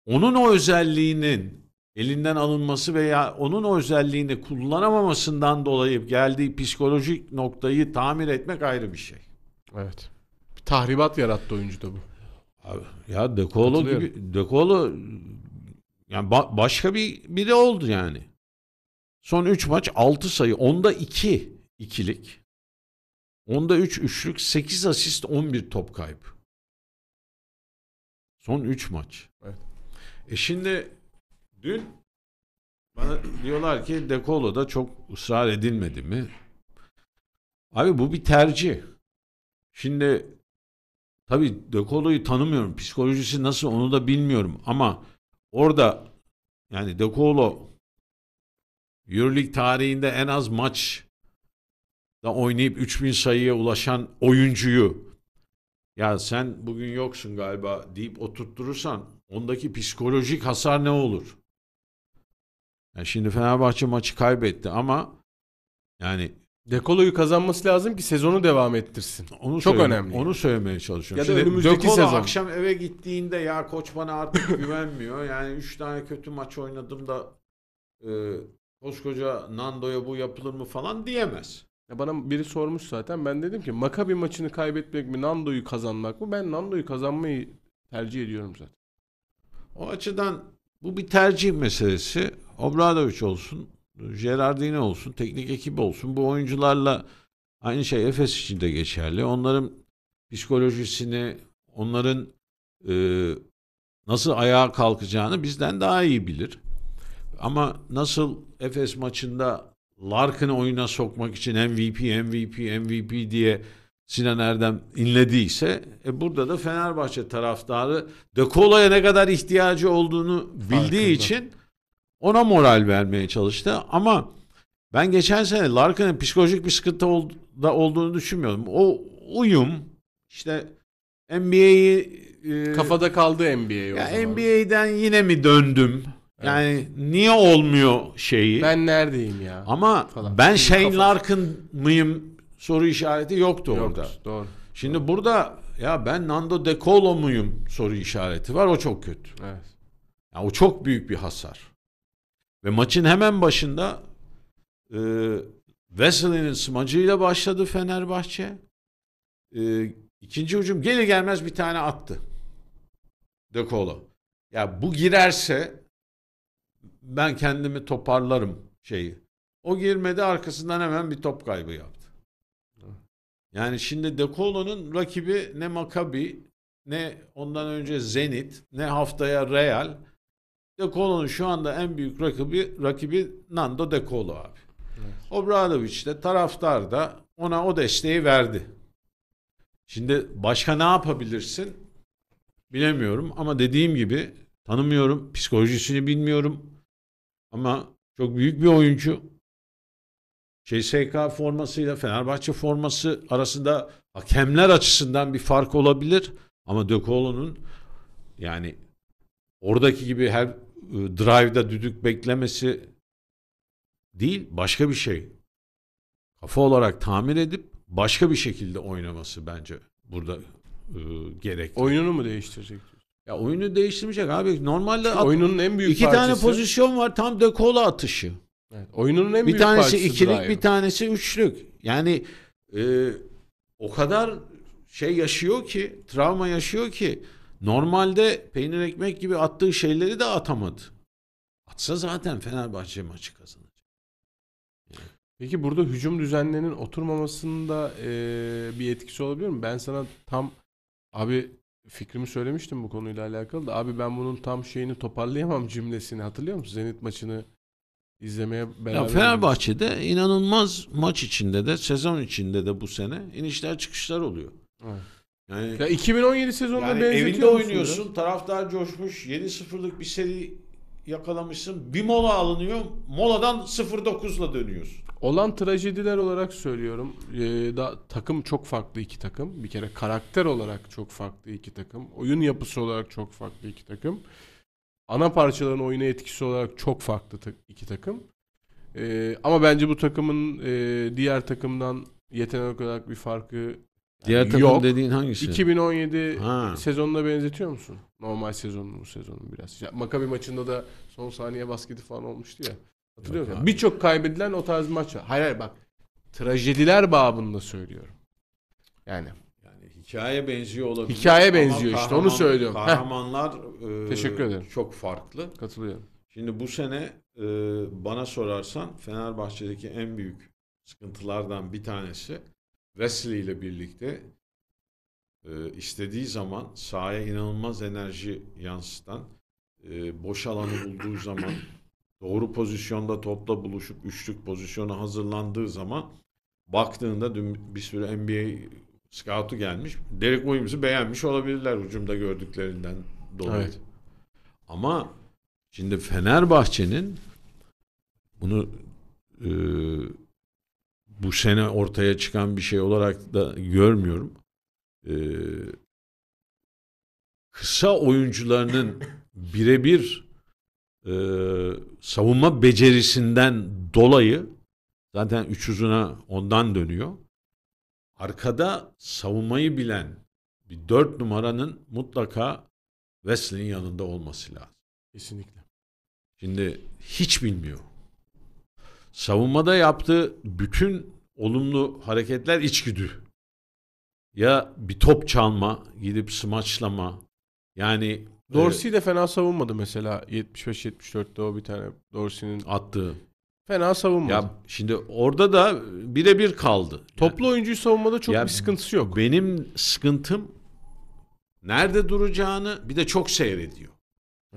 onun o özelliğinin elinden alınması veya onun o özelliğini kullanamamasından dolayı geldiği psikolojik noktayı tamir etmek ayrı bir şey. Evet. Bir tahribat yarattı oyuncuda bu. Abi, ya De Colo gibi De yani ba- başka bir biri oldu yani. Son 3 maç 6 sayı. Onda 2 iki, ikilik. Onda 3 üç, üçlük. 8 asist 11 top kayıp. Son 3 maç. Evet. E şimdi dün bana diyorlar ki Dekolo da çok ısrar edilmedi mi? Abi bu bir tercih. Şimdi tabii Dekolo'yu tanımıyorum. Psikolojisi nasıl onu da bilmiyorum ama orada yani De Colo Euroleague tarihinde en az maç da oynayıp 3000 sayıya ulaşan oyuncuyu ya sen bugün yoksun galiba deyip oturtturursan ondaki psikolojik hasar ne olur? Yani şimdi Fenerbahçe maçı kaybetti ama yani Dekolo'yu kazanması lazım ki sezonu devam ettirsin. Onu Çok önemli. Onu söylemeye çalışıyorum. Ya da önümüzdeki Dekolo sezon. akşam eve gittiğinde ya koç bana artık [LAUGHS] güvenmiyor. Yani 3 tane kötü maç oynadım da e, koskoca Nando'ya bu yapılır mı falan diyemez. Ya bana biri sormuş zaten. Ben dedim ki Makabi maçını kaybetmek mi Nando'yu kazanmak mı? Ben Nando'yu kazanmayı tercih ediyorum zaten. O açıdan bu bir tercih meselesi. Obradoviç olsun, Gerardini olsun, teknik ekip olsun bu oyuncularla aynı şey Efes için de geçerli. Onların psikolojisini, onların e, nasıl ayağa kalkacağını bizden daha iyi bilir. Ama nasıl Efes maçında Larkin'i oyuna sokmak için MVP, MVP, MVP diye Sinan Erdem inlediyse e burada da Fenerbahçe taraftarı De Colo'ya ne kadar ihtiyacı olduğunu bildiği Farkında. için ona moral vermeye çalıştı ama ben geçen sene Larkin'in psikolojik bir sıkıntı ol, da olduğunu düşünmüyordum. O uyum işte NBA'yi e, kafada kaldı NBA ya zaman. NBA'den yine mi döndüm? Evet. Yani niye olmuyor şeyi? Ben neredeyim ya? Ama falan. ben Shane Kafa. Larkin mıyım soru işareti yoktu Yok, orada. Doğru. Şimdi doğru. burada ya ben Nando De Colo muyum soru işareti var. O çok kötü. Evet. Yani o çok büyük bir hasar. Ve maçın hemen başında e, Wesley'nin smacıyla başladı Fenerbahçe. E, ikinci ucum gelir gelmez bir tane attı. De Colo. Ya bu girerse ben kendimi toparlarım şeyi. O girmedi arkasından hemen bir top kaybı yaptı. Yani şimdi De Colo'nun rakibi ne Makabi ne ondan önce Zenit ne haftaya Real de Colo'nun şu anda en büyük rakibi, rakibi Nando De Colo abi. Evet. de taraftar da ona o desteği verdi. Şimdi başka ne yapabilirsin? Bilemiyorum ama dediğim gibi tanımıyorum, psikolojisini bilmiyorum. Ama çok büyük bir oyuncu. CSK şey, formasıyla Fenerbahçe forması arasında hakemler açısından bir fark olabilir. Ama De yani oradaki gibi her ıı, drive'da düdük beklemesi değil başka bir şey. Kafa olarak tamir edip başka bir şekilde oynaması bence burada e, gerekli. Oyununu mu değiştirecek? Ya oyunu değiştirmeyecek abi. Normalde at- oyunun en büyük iki parçası... tane pozisyon var tam de kola atışı. Evet, oyunun en bir büyük tanesi ikilik, drive. bir tanesi üçlük. Yani e, o kadar şey yaşıyor ki, travma yaşıyor ki Normalde peynir ekmek gibi attığı şeyleri de atamadı. Atsa zaten Fenerbahçe maçı kazanacak. Peki burada hücum düzenlerinin oturmamasında e, bir etkisi olabilir mi? Ben sana tam abi fikrimi söylemiştim bu konuyla alakalı da abi ben bunun tam şeyini toparlayamam cümlesini hatırlıyor musun? Zenit maçını izlemeye beraber. Ya Fenerbahçe'de inanılmaz maç içinde de sezon içinde de bu sene inişler çıkışlar oluyor. Evet. Yani Ya 2017 sezonunda yani benzetiyor evinde musun oynuyorsun, taraftar coşmuş, 7-0'lık bir seri yakalamışsın. Bir mola alınıyor, moladan 0-9'la dönüyorsun. Olan trajediler olarak söylüyorum. Ee, da, takım çok farklı iki takım. Bir kere karakter olarak çok farklı iki takım. Oyun yapısı olarak çok farklı iki takım. Ana parçaların oyuna etkisi olarak çok farklı ta- iki takım. Ee, ama bence bu takımın e, diğer takımdan yetenek olarak bir farkı Diğer yani takım yok. dediğin hangisi? 2017 ha. sezonuna benzetiyor musun? Normal sezonunu bu sezonun biraz. Ya, Makabi maçında da son saniye basketi falan olmuştu ya. Hatırlıyor musun? Birçok kaybedilen o tarz maç var. Hayır hayır bak. Trajediler babında söylüyorum. Yani Yani hikaye benziyor olabilir. Hikaye benziyor işte onu söylüyorum. Kahramanlar e, Teşekkür ederim. çok farklı. Katılıyorum. Şimdi bu sene e, bana sorarsan Fenerbahçe'deki en büyük sıkıntılardan bir tanesi Wesley ile birlikte e, istediği zaman sahaya inanılmaz enerji yansıtan, e, boş alanı bulduğu zaman, doğru pozisyonda topla buluşup üçlük pozisyonu hazırlandığı zaman baktığında dün bir sürü NBA scout'u gelmiş. Derek Williams'ı beğenmiş olabilirler hücumda gördüklerinden dolayı. Evet. Ama şimdi Fenerbahçe'nin bunu e, bu sene ortaya çıkan bir şey olarak da görmüyorum. Ee, kısa oyuncularının [LAUGHS] birebir e, savunma becerisinden dolayı zaten üç uzuna ondan dönüyor. Arkada savunmayı bilen bir dört numaranın mutlaka Wesley'in yanında olması lazım. Kesinlikle. Şimdi hiç bilmiyor savunmada yaptığı bütün olumlu hareketler içgüdü. Ya bir top çalma, gidip smaçlama. Yani Dorsey e, de fena savunmadı mesela 75-74'te o bir tane Dorsey'nin attığı. Fena savunmadı. Ya şimdi orada da birebir kaldı. Toplu yani, oyuncuyu savunmada çok bir sıkıntısı yok. Benim sıkıntım nerede duracağını bir de çok seyrediyor.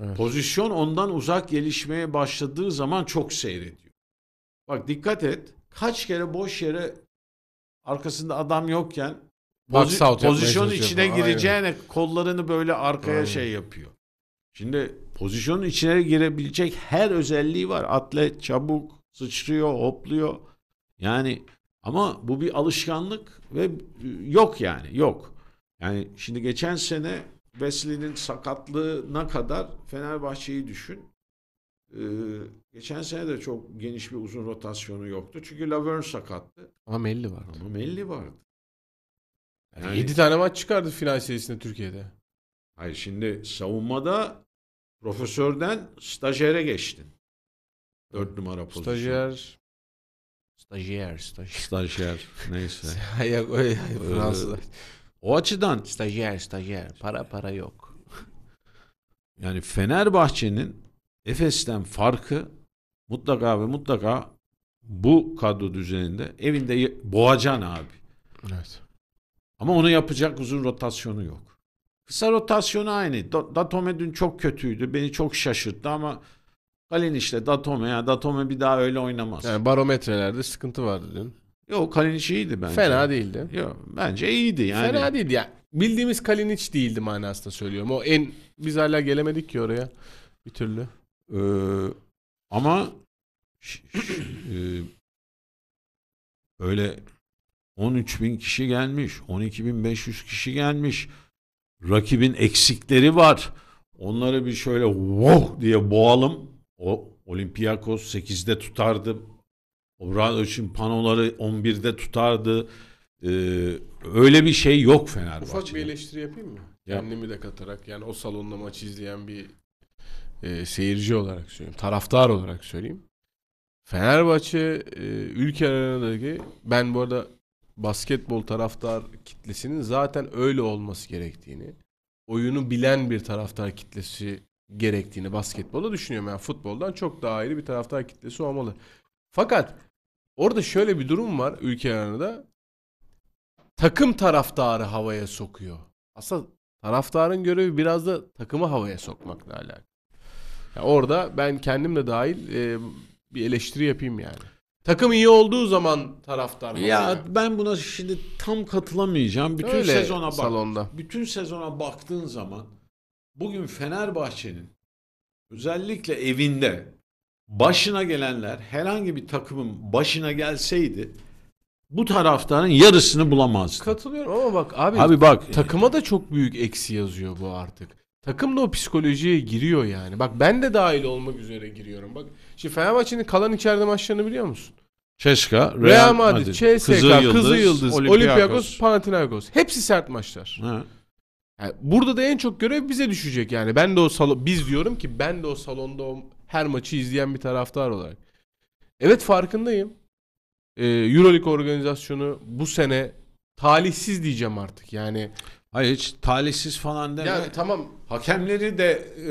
Evet. Pozisyon ondan uzak gelişmeye başladığı zaman çok seyrediyor. Bak dikkat et. Kaç kere boş yere arkasında adam yokken pozi- pozisyon içine gireceğine Aynen. kollarını böyle arkaya Aynen. şey yapıyor. Şimdi pozisyonun içine girebilecek her özelliği var. Atlet çabuk sıçrıyor, hopluyor. Yani ama bu bir alışkanlık ve e, yok yani yok. Yani şimdi geçen sene Wesley'nin sakatlığına kadar Fenerbahçe'yi düşün. Ee, Geçen sene de çok geniş bir uzun rotasyonu yoktu. Çünkü Laverne sakattı. Ama Melli vardı. Ama Melli vardı. Yani, 7 tane maç çıkardı final serisinde Türkiye'de. Hayır şimdi savunmada profesörden stajyere geçtin. 4 numara pozisyon. Stajyer Stajyer, stajyer. Stajyer, neyse. [LAUGHS] Ayak öyle ee, Fransızlar. O açıdan. Stajyer, stajyer. Para para yok. yani Fenerbahçe'nin Efes'ten farkı mutlaka ve mutlaka bu kadro düzeninde evinde boğacan abi. Evet. Ama onu yapacak uzun rotasyonu yok. Kısa rotasyonu aynı. Datome dün çok kötüydü. Beni çok şaşırttı ama Kalin işte Datome ya Datome bir daha öyle oynamaz. Yani barometrelerde sıkıntı vardı dün. Yok Kalinic iyiydi bence. Fena değildi. Yok bence iyiydi yani. Fena değildi ya. Yani. Bildiğimiz Kalinic değildi manasında söylüyorum. O en biz hala gelemedik ki oraya bir türlü. Ee, ama e, öyle 13 bin kişi gelmiş, 12 bin 500 kişi gelmiş. Rakibin eksikleri var. Onları bir şöyle wow diye boğalım. O Olympiakos 8'de tutardı. Obradoviç'in panoları 11'de tutardı. Ee, öyle bir şey yok Fenerbahçe'de. Ufak bir eleştiri yapayım mı? Kendimi de katarak yani o salonda maç izleyen bir e, seyirci olarak söyleyeyim, taraftar olarak söyleyeyim. Fenerbahçe e, ülke arenadaki ben bu arada basketbol taraftar kitlesinin zaten öyle olması gerektiğini, oyunu bilen bir taraftar kitlesi gerektiğini basketbolda düşünüyorum. Yani futboldan çok daha ayrı bir taraftar kitlesi olmalı. Fakat orada şöyle bir durum var ülke arenada. Takım taraftarı havaya sokuyor. Aslında taraftarın görevi biraz da takımı havaya sokmakla alakalı. Yani orada ben kendim de dahil e, bir eleştiri yapayım yani. Takım iyi olduğu zaman taraftar. Ya Yani. ben buna şimdi tam katılamayacağım. Bütün Öyle sezona bak. salonda. Bütün sezona baktığın zaman bugün Fenerbahçe'nin özellikle evinde başına gelenler herhangi bir takımın başına gelseydi bu taraftarın yarısını bulamazdı. Katılıyorum ama bak abi, Abi bak takıma da çok büyük eksi yazıyor bu artık. Takım da o psikolojiye giriyor yani. Bak ben de dahil olmak üzere giriyorum. Bak şimdi Fenerbahçe'nin kalan içeride maçlarını biliyor musun? Ceska, Real, Real Madrid, Madrid, CSK, Kızılyıldız, Kızılyıldız Olympiakos, Olympiakos, Panathinaikos. Hepsi sert maçlar. Ha. Yani burada da en çok görev bize düşecek yani. Ben de o salon biz diyorum ki ben de o salonda o her maçı izleyen bir taraftar olarak. Evet farkındayım. Ee, Euroleague organizasyonu bu sene talihsiz diyeceğim artık. Yani Hayır hiç talihsiz falan deme. Yani tamam. Hakemleri de e,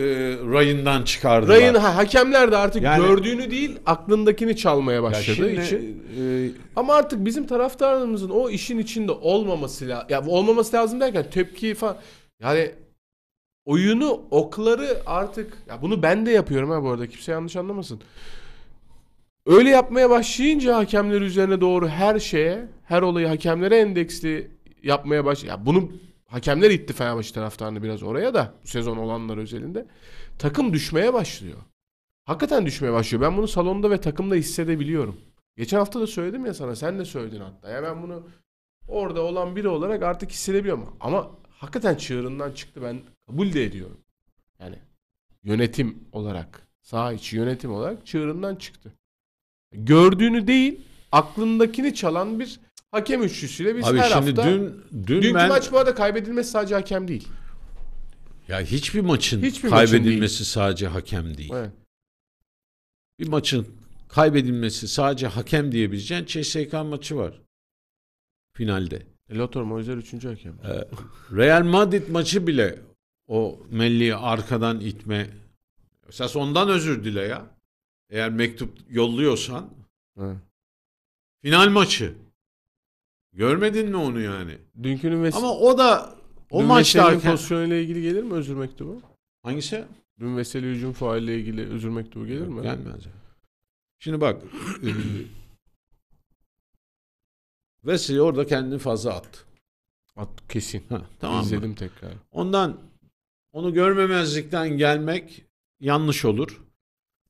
rayından çıkardılar. Rayın ha, hakemler de artık Yani- gördüğünü değil aklındakini çalmaya başladığı Şimdi, için. e, Ama artık bizim taraftarlarımızın o işin içinde olmaması lazım. Ya olmaması lazım derken tepki falan. Yani oyunu, okları artık ya bunu ben de yapıyorum ha bu arada kimse yanlış anlamasın. Öyle yapmaya başlayınca hakemler üzerine doğru her şeye, her olayı hakemlere endeksli yapmaya baş ya bunu Hakemler itti Fenerbahçe taraftarını biraz oraya da bu sezon olanlar özelinde. Takım düşmeye başlıyor. Hakikaten düşmeye başlıyor. Ben bunu salonda ve takımda hissedebiliyorum. Geçen hafta da söyledim ya sana. Sen de söyledin hatta. Ya ben bunu orada olan biri olarak artık hissedebiliyorum. Ama hakikaten çığırından çıktı. Ben kabul de ediyorum. Yani yönetim olarak, saha içi yönetim olarak çığırından çıktı. Gördüğünü değil, aklındakini çalan bir Hakem üçlüsüyle biz Abi her şimdi hafta... dün, dün dünkü ben... maç bu arada kaybedilmesi sadece hakem değil. Ya hiçbir maçın hiçbir kaybedilmesi maçın sadece hakem değil. Evet. Bir maçın kaybedilmesi sadece hakem diyebileceğin CSK maçı var. Finalde. E, Lothar Moiser 3. hakem. Ee, Real Madrid maçı bile o Melli'yi arkadan itme. Esas ondan özür dile ya. Eğer mektup yolluyorsan. Evet. Final maçı. Görmedin mi onu yani? Dünkünün ves- Ama o da o Dün Veseli'nin maçta pozisyonuyla ilgili gelir mi özür mektubu? hangisi? Dün Veseli hücum faaliyle ilgili özür mektubu gelir mi? Gelmez. Şimdi bak. e, orada kendini fazla attı. At, kesin. Ha, tamam mı? İzledim tekrar. Ondan onu görmemezlikten gelmek yanlış olur.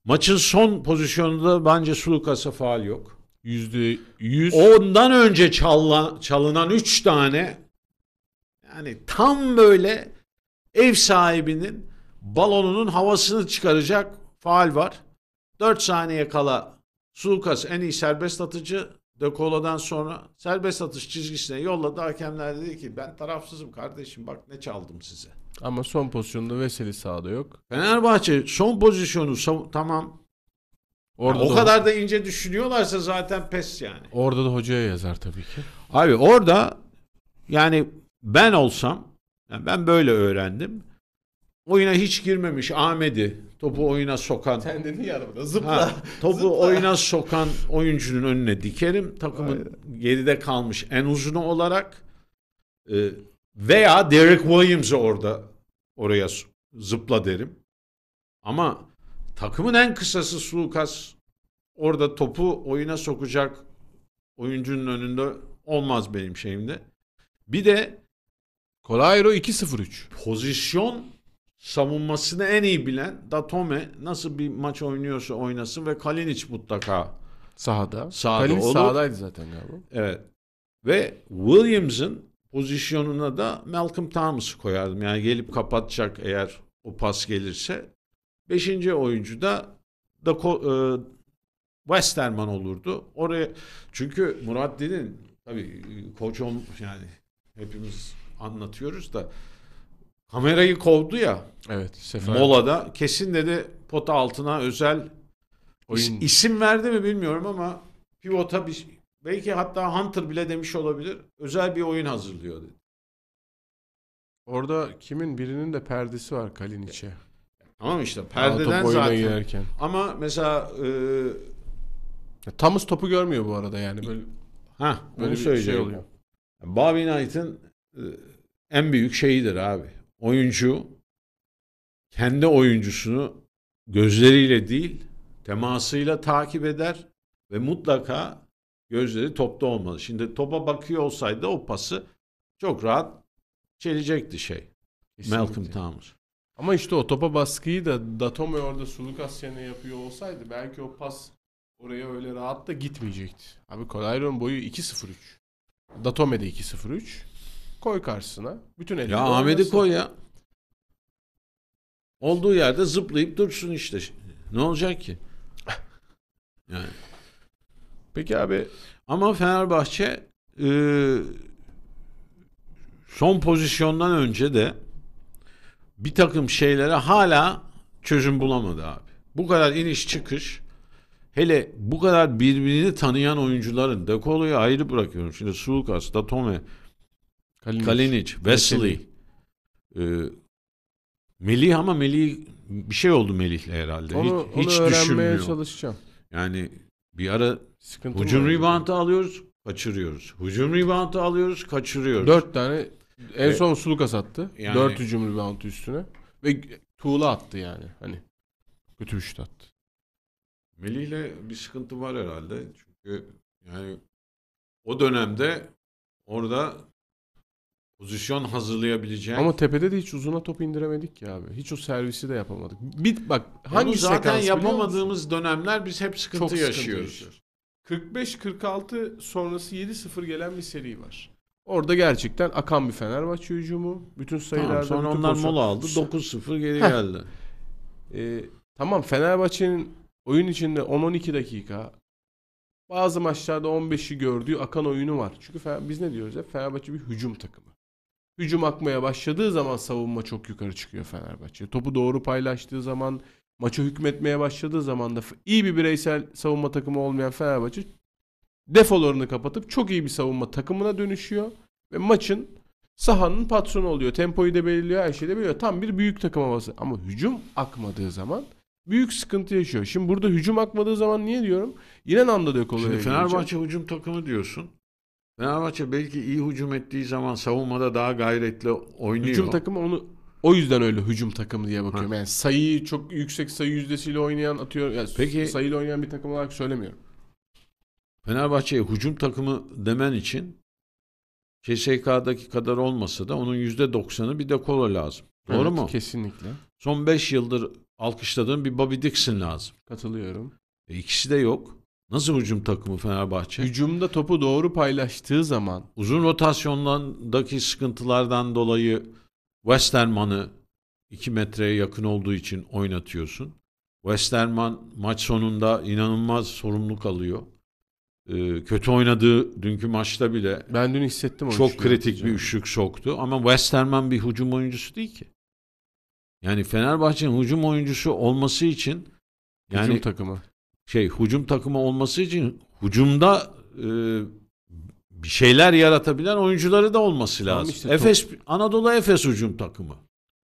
Maçın son pozisyonunda bence Sulukas'a faal yok. Yüzde yüz. Ondan önce çalan, çalınan üç tane yani tam böyle ev sahibinin balonunun havasını çıkaracak faal var. Dört saniye kala Sulkas en iyi serbest atıcı Dekola'dan sonra serbest atış çizgisine yolladı. Hakemler dedi ki ben tarafsızım kardeşim bak ne çaldım size. Ama son pozisyonda Veseli sağda yok. Fenerbahçe son pozisyonu tamam Orada yani o kadar da ince düşünüyorlarsa zaten pes yani. Orada da hocaya yazar tabii ki. Abi orada yani ben olsam yani ben böyle öğrendim. Oyuna hiç girmemiş Ahmet'i topu oyuna sokan. Sen dedin ya zıpla. Ha, topu zıpla. oyuna sokan oyuncunun önüne dikerim. Takımın Aynen. geride kalmış en uzunu olarak e, veya Derek Williams'ı orada oraya zıpla derim. Ama takımın en kısası Sulukas orada topu oyuna sokacak oyuncunun önünde olmaz benim şeyimde. Bir de Colairo 2-0-3. Pozisyon savunmasını en iyi bilen Datome nasıl bir maç oynuyorsa oynasın ve Kalinic mutlaka sahada. Sahada Kalinic olur. sahadaydı zaten galiba. Evet. Ve Williams'ın pozisyonuna da Malcolm Thomas'ı koyardım. Yani gelip kapatacak eğer o pas gelirse Beşinci oyuncu da Dako, e, Westerman olurdu. Oraya çünkü Murat Dil'in tabii koç yani hepimiz anlatıyoruz da kamerayı kovdu ya. Evet. Sefer. Molada kesin dedi pota altına özel Oyun... isim verdi mi bilmiyorum ama pivota bir belki hatta Hunter bile demiş olabilir. Özel bir oyun hazırlıyor dedi. Orada kimin birinin de perdesi var Kalinic'e. Tamam işte perdeden top zaten. Girerken. Ama mesela e... Thomas topu görmüyor bu arada yani böyle. Ha, böyle onu Şey oluyor. Bobby Knight'ın e, en büyük şeyidir abi. Oyuncu kendi oyuncusunu gözleriyle değil temasıyla takip eder ve mutlaka gözleri topta olmalı. Şimdi topa bakıyor olsaydı o pası çok rahat çelecekti şey. Kesinlikle. Malcolm Thomas. Ama işte o topa baskıyı da Datome orada suluk Sulukasya'na yapıyor olsaydı belki o pas oraya öyle rahat da gitmeyecekti. Abi Kolayron boyu 2-0-3. Datome de 2-0-3. Koy karşısına. Bütün elini Ya Ahmet'i koy ya. Olduğu yerde zıplayıp dursun işte. Ne olacak ki? [LAUGHS] Yani. Peki abi. Ama Fenerbahçe e, son pozisyondan önce de bir takım şeylere hala çözüm bulamadı abi. Bu kadar iniş çıkış hele bu kadar birbirini tanıyan oyuncuların De ayrı bırakıyorum. Şimdi Sulkas, Datome, Kalinic, Kalinic Wesley, e, Melih ama Melih bir şey oldu Melih'le herhalde. Onu, hiç, hiç onu çalışacağım. Yani bir ara Sıkıntı hücum reboundu alıyoruz, kaçırıyoruz. Hücum reboundu alıyoruz, kaçırıyoruz. Dört tane en son Sulukas attı. Yani... 4 hücum reboundu üstüne. Ve tuğla attı yani. Hani kötü bir şut attı. Melih'le bir sıkıntı var herhalde. Çünkü yani o dönemde orada pozisyon hazırlayabileceğim. Ama tepede de hiç uzuna top indiremedik ki abi. Hiç o servisi de yapamadık. Bit bak hangi Onu zaten yapamadığımız dönemler biz hep sıkıntı Çok yaşıyoruz. Sıkıntı yaşıyoruz. 45-46 sonrası 7-0 gelen bir seri var. Orada gerçekten akan bir Fenerbahçe hücumu. Bütün sayılarda tamam, sonra bütün onlar pozisyon... mola aldı. 9-0 geri geldi. E, tamam Fenerbahçe'nin oyun içinde 10-12 dakika bazı maçlarda 15'i gördüğü akan oyunu var. Çünkü biz ne diyoruz hep Fenerbahçe bir hücum takımı. Hücum akmaya başladığı zaman savunma çok yukarı çıkıyor Fenerbahçe. Topu doğru paylaştığı zaman, maça hükmetmeye başladığı zaman da iyi bir bireysel savunma takımı olmayan Fenerbahçe defolarını kapatıp çok iyi bir savunma takımına dönüşüyor. Ve maçın sahanın patronu oluyor. Tempoyu da belirliyor, her şeyi de belirliyor. Tam bir büyük takım havası. Ama hücum akmadığı zaman büyük sıkıntı yaşıyor. Şimdi burada hücum akmadığı zaman niye diyorum? Yine Nando De Colo'ya Şimdi Fenerbahçe geleceğim. hücum takımı diyorsun. Fenerbahçe belki iyi hücum ettiği zaman savunmada daha gayretli oynuyor. Hücum takımı onu o yüzden öyle hücum takımı diye bakıyorum. Ha. Yani sayıyı çok yüksek sayı yüzdesiyle oynayan atıyor. Yani Peki, sayıyla oynayan bir takım olarak söylemiyorum. Fenerbahçe'ye hücum takımı demen için CSK'daki kadar olmasa da onun %90'ı bir de dekola lazım. Doğru evet, mu? Kesinlikle. Son 5 yıldır alkışladığım bir Bobby Dixon lazım. Katılıyorum. E, ikisi de yok. Nasıl hücum takımı Fenerbahçe? Hücumda topu doğru paylaştığı zaman. Uzun rotasyondaki sıkıntılardan dolayı Westerman'ı 2 metreye yakın olduğu için oynatıyorsun. Westerman maç sonunda inanılmaz sorumluluk alıyor e, kötü oynadığı dünkü maçta bile ben dün hissettim çok kritik bir üçlük soktu ama Westerman bir hücum oyuncusu değil ki. Yani Fenerbahçe'nin hücum oyuncusu olması için yani hücum takımı şey hücum takımı olması için hücumda e, bir şeyler yaratabilen oyuncuları da olması lazım. Tamam işte, Efes top... Anadolu Efes hücum takımı.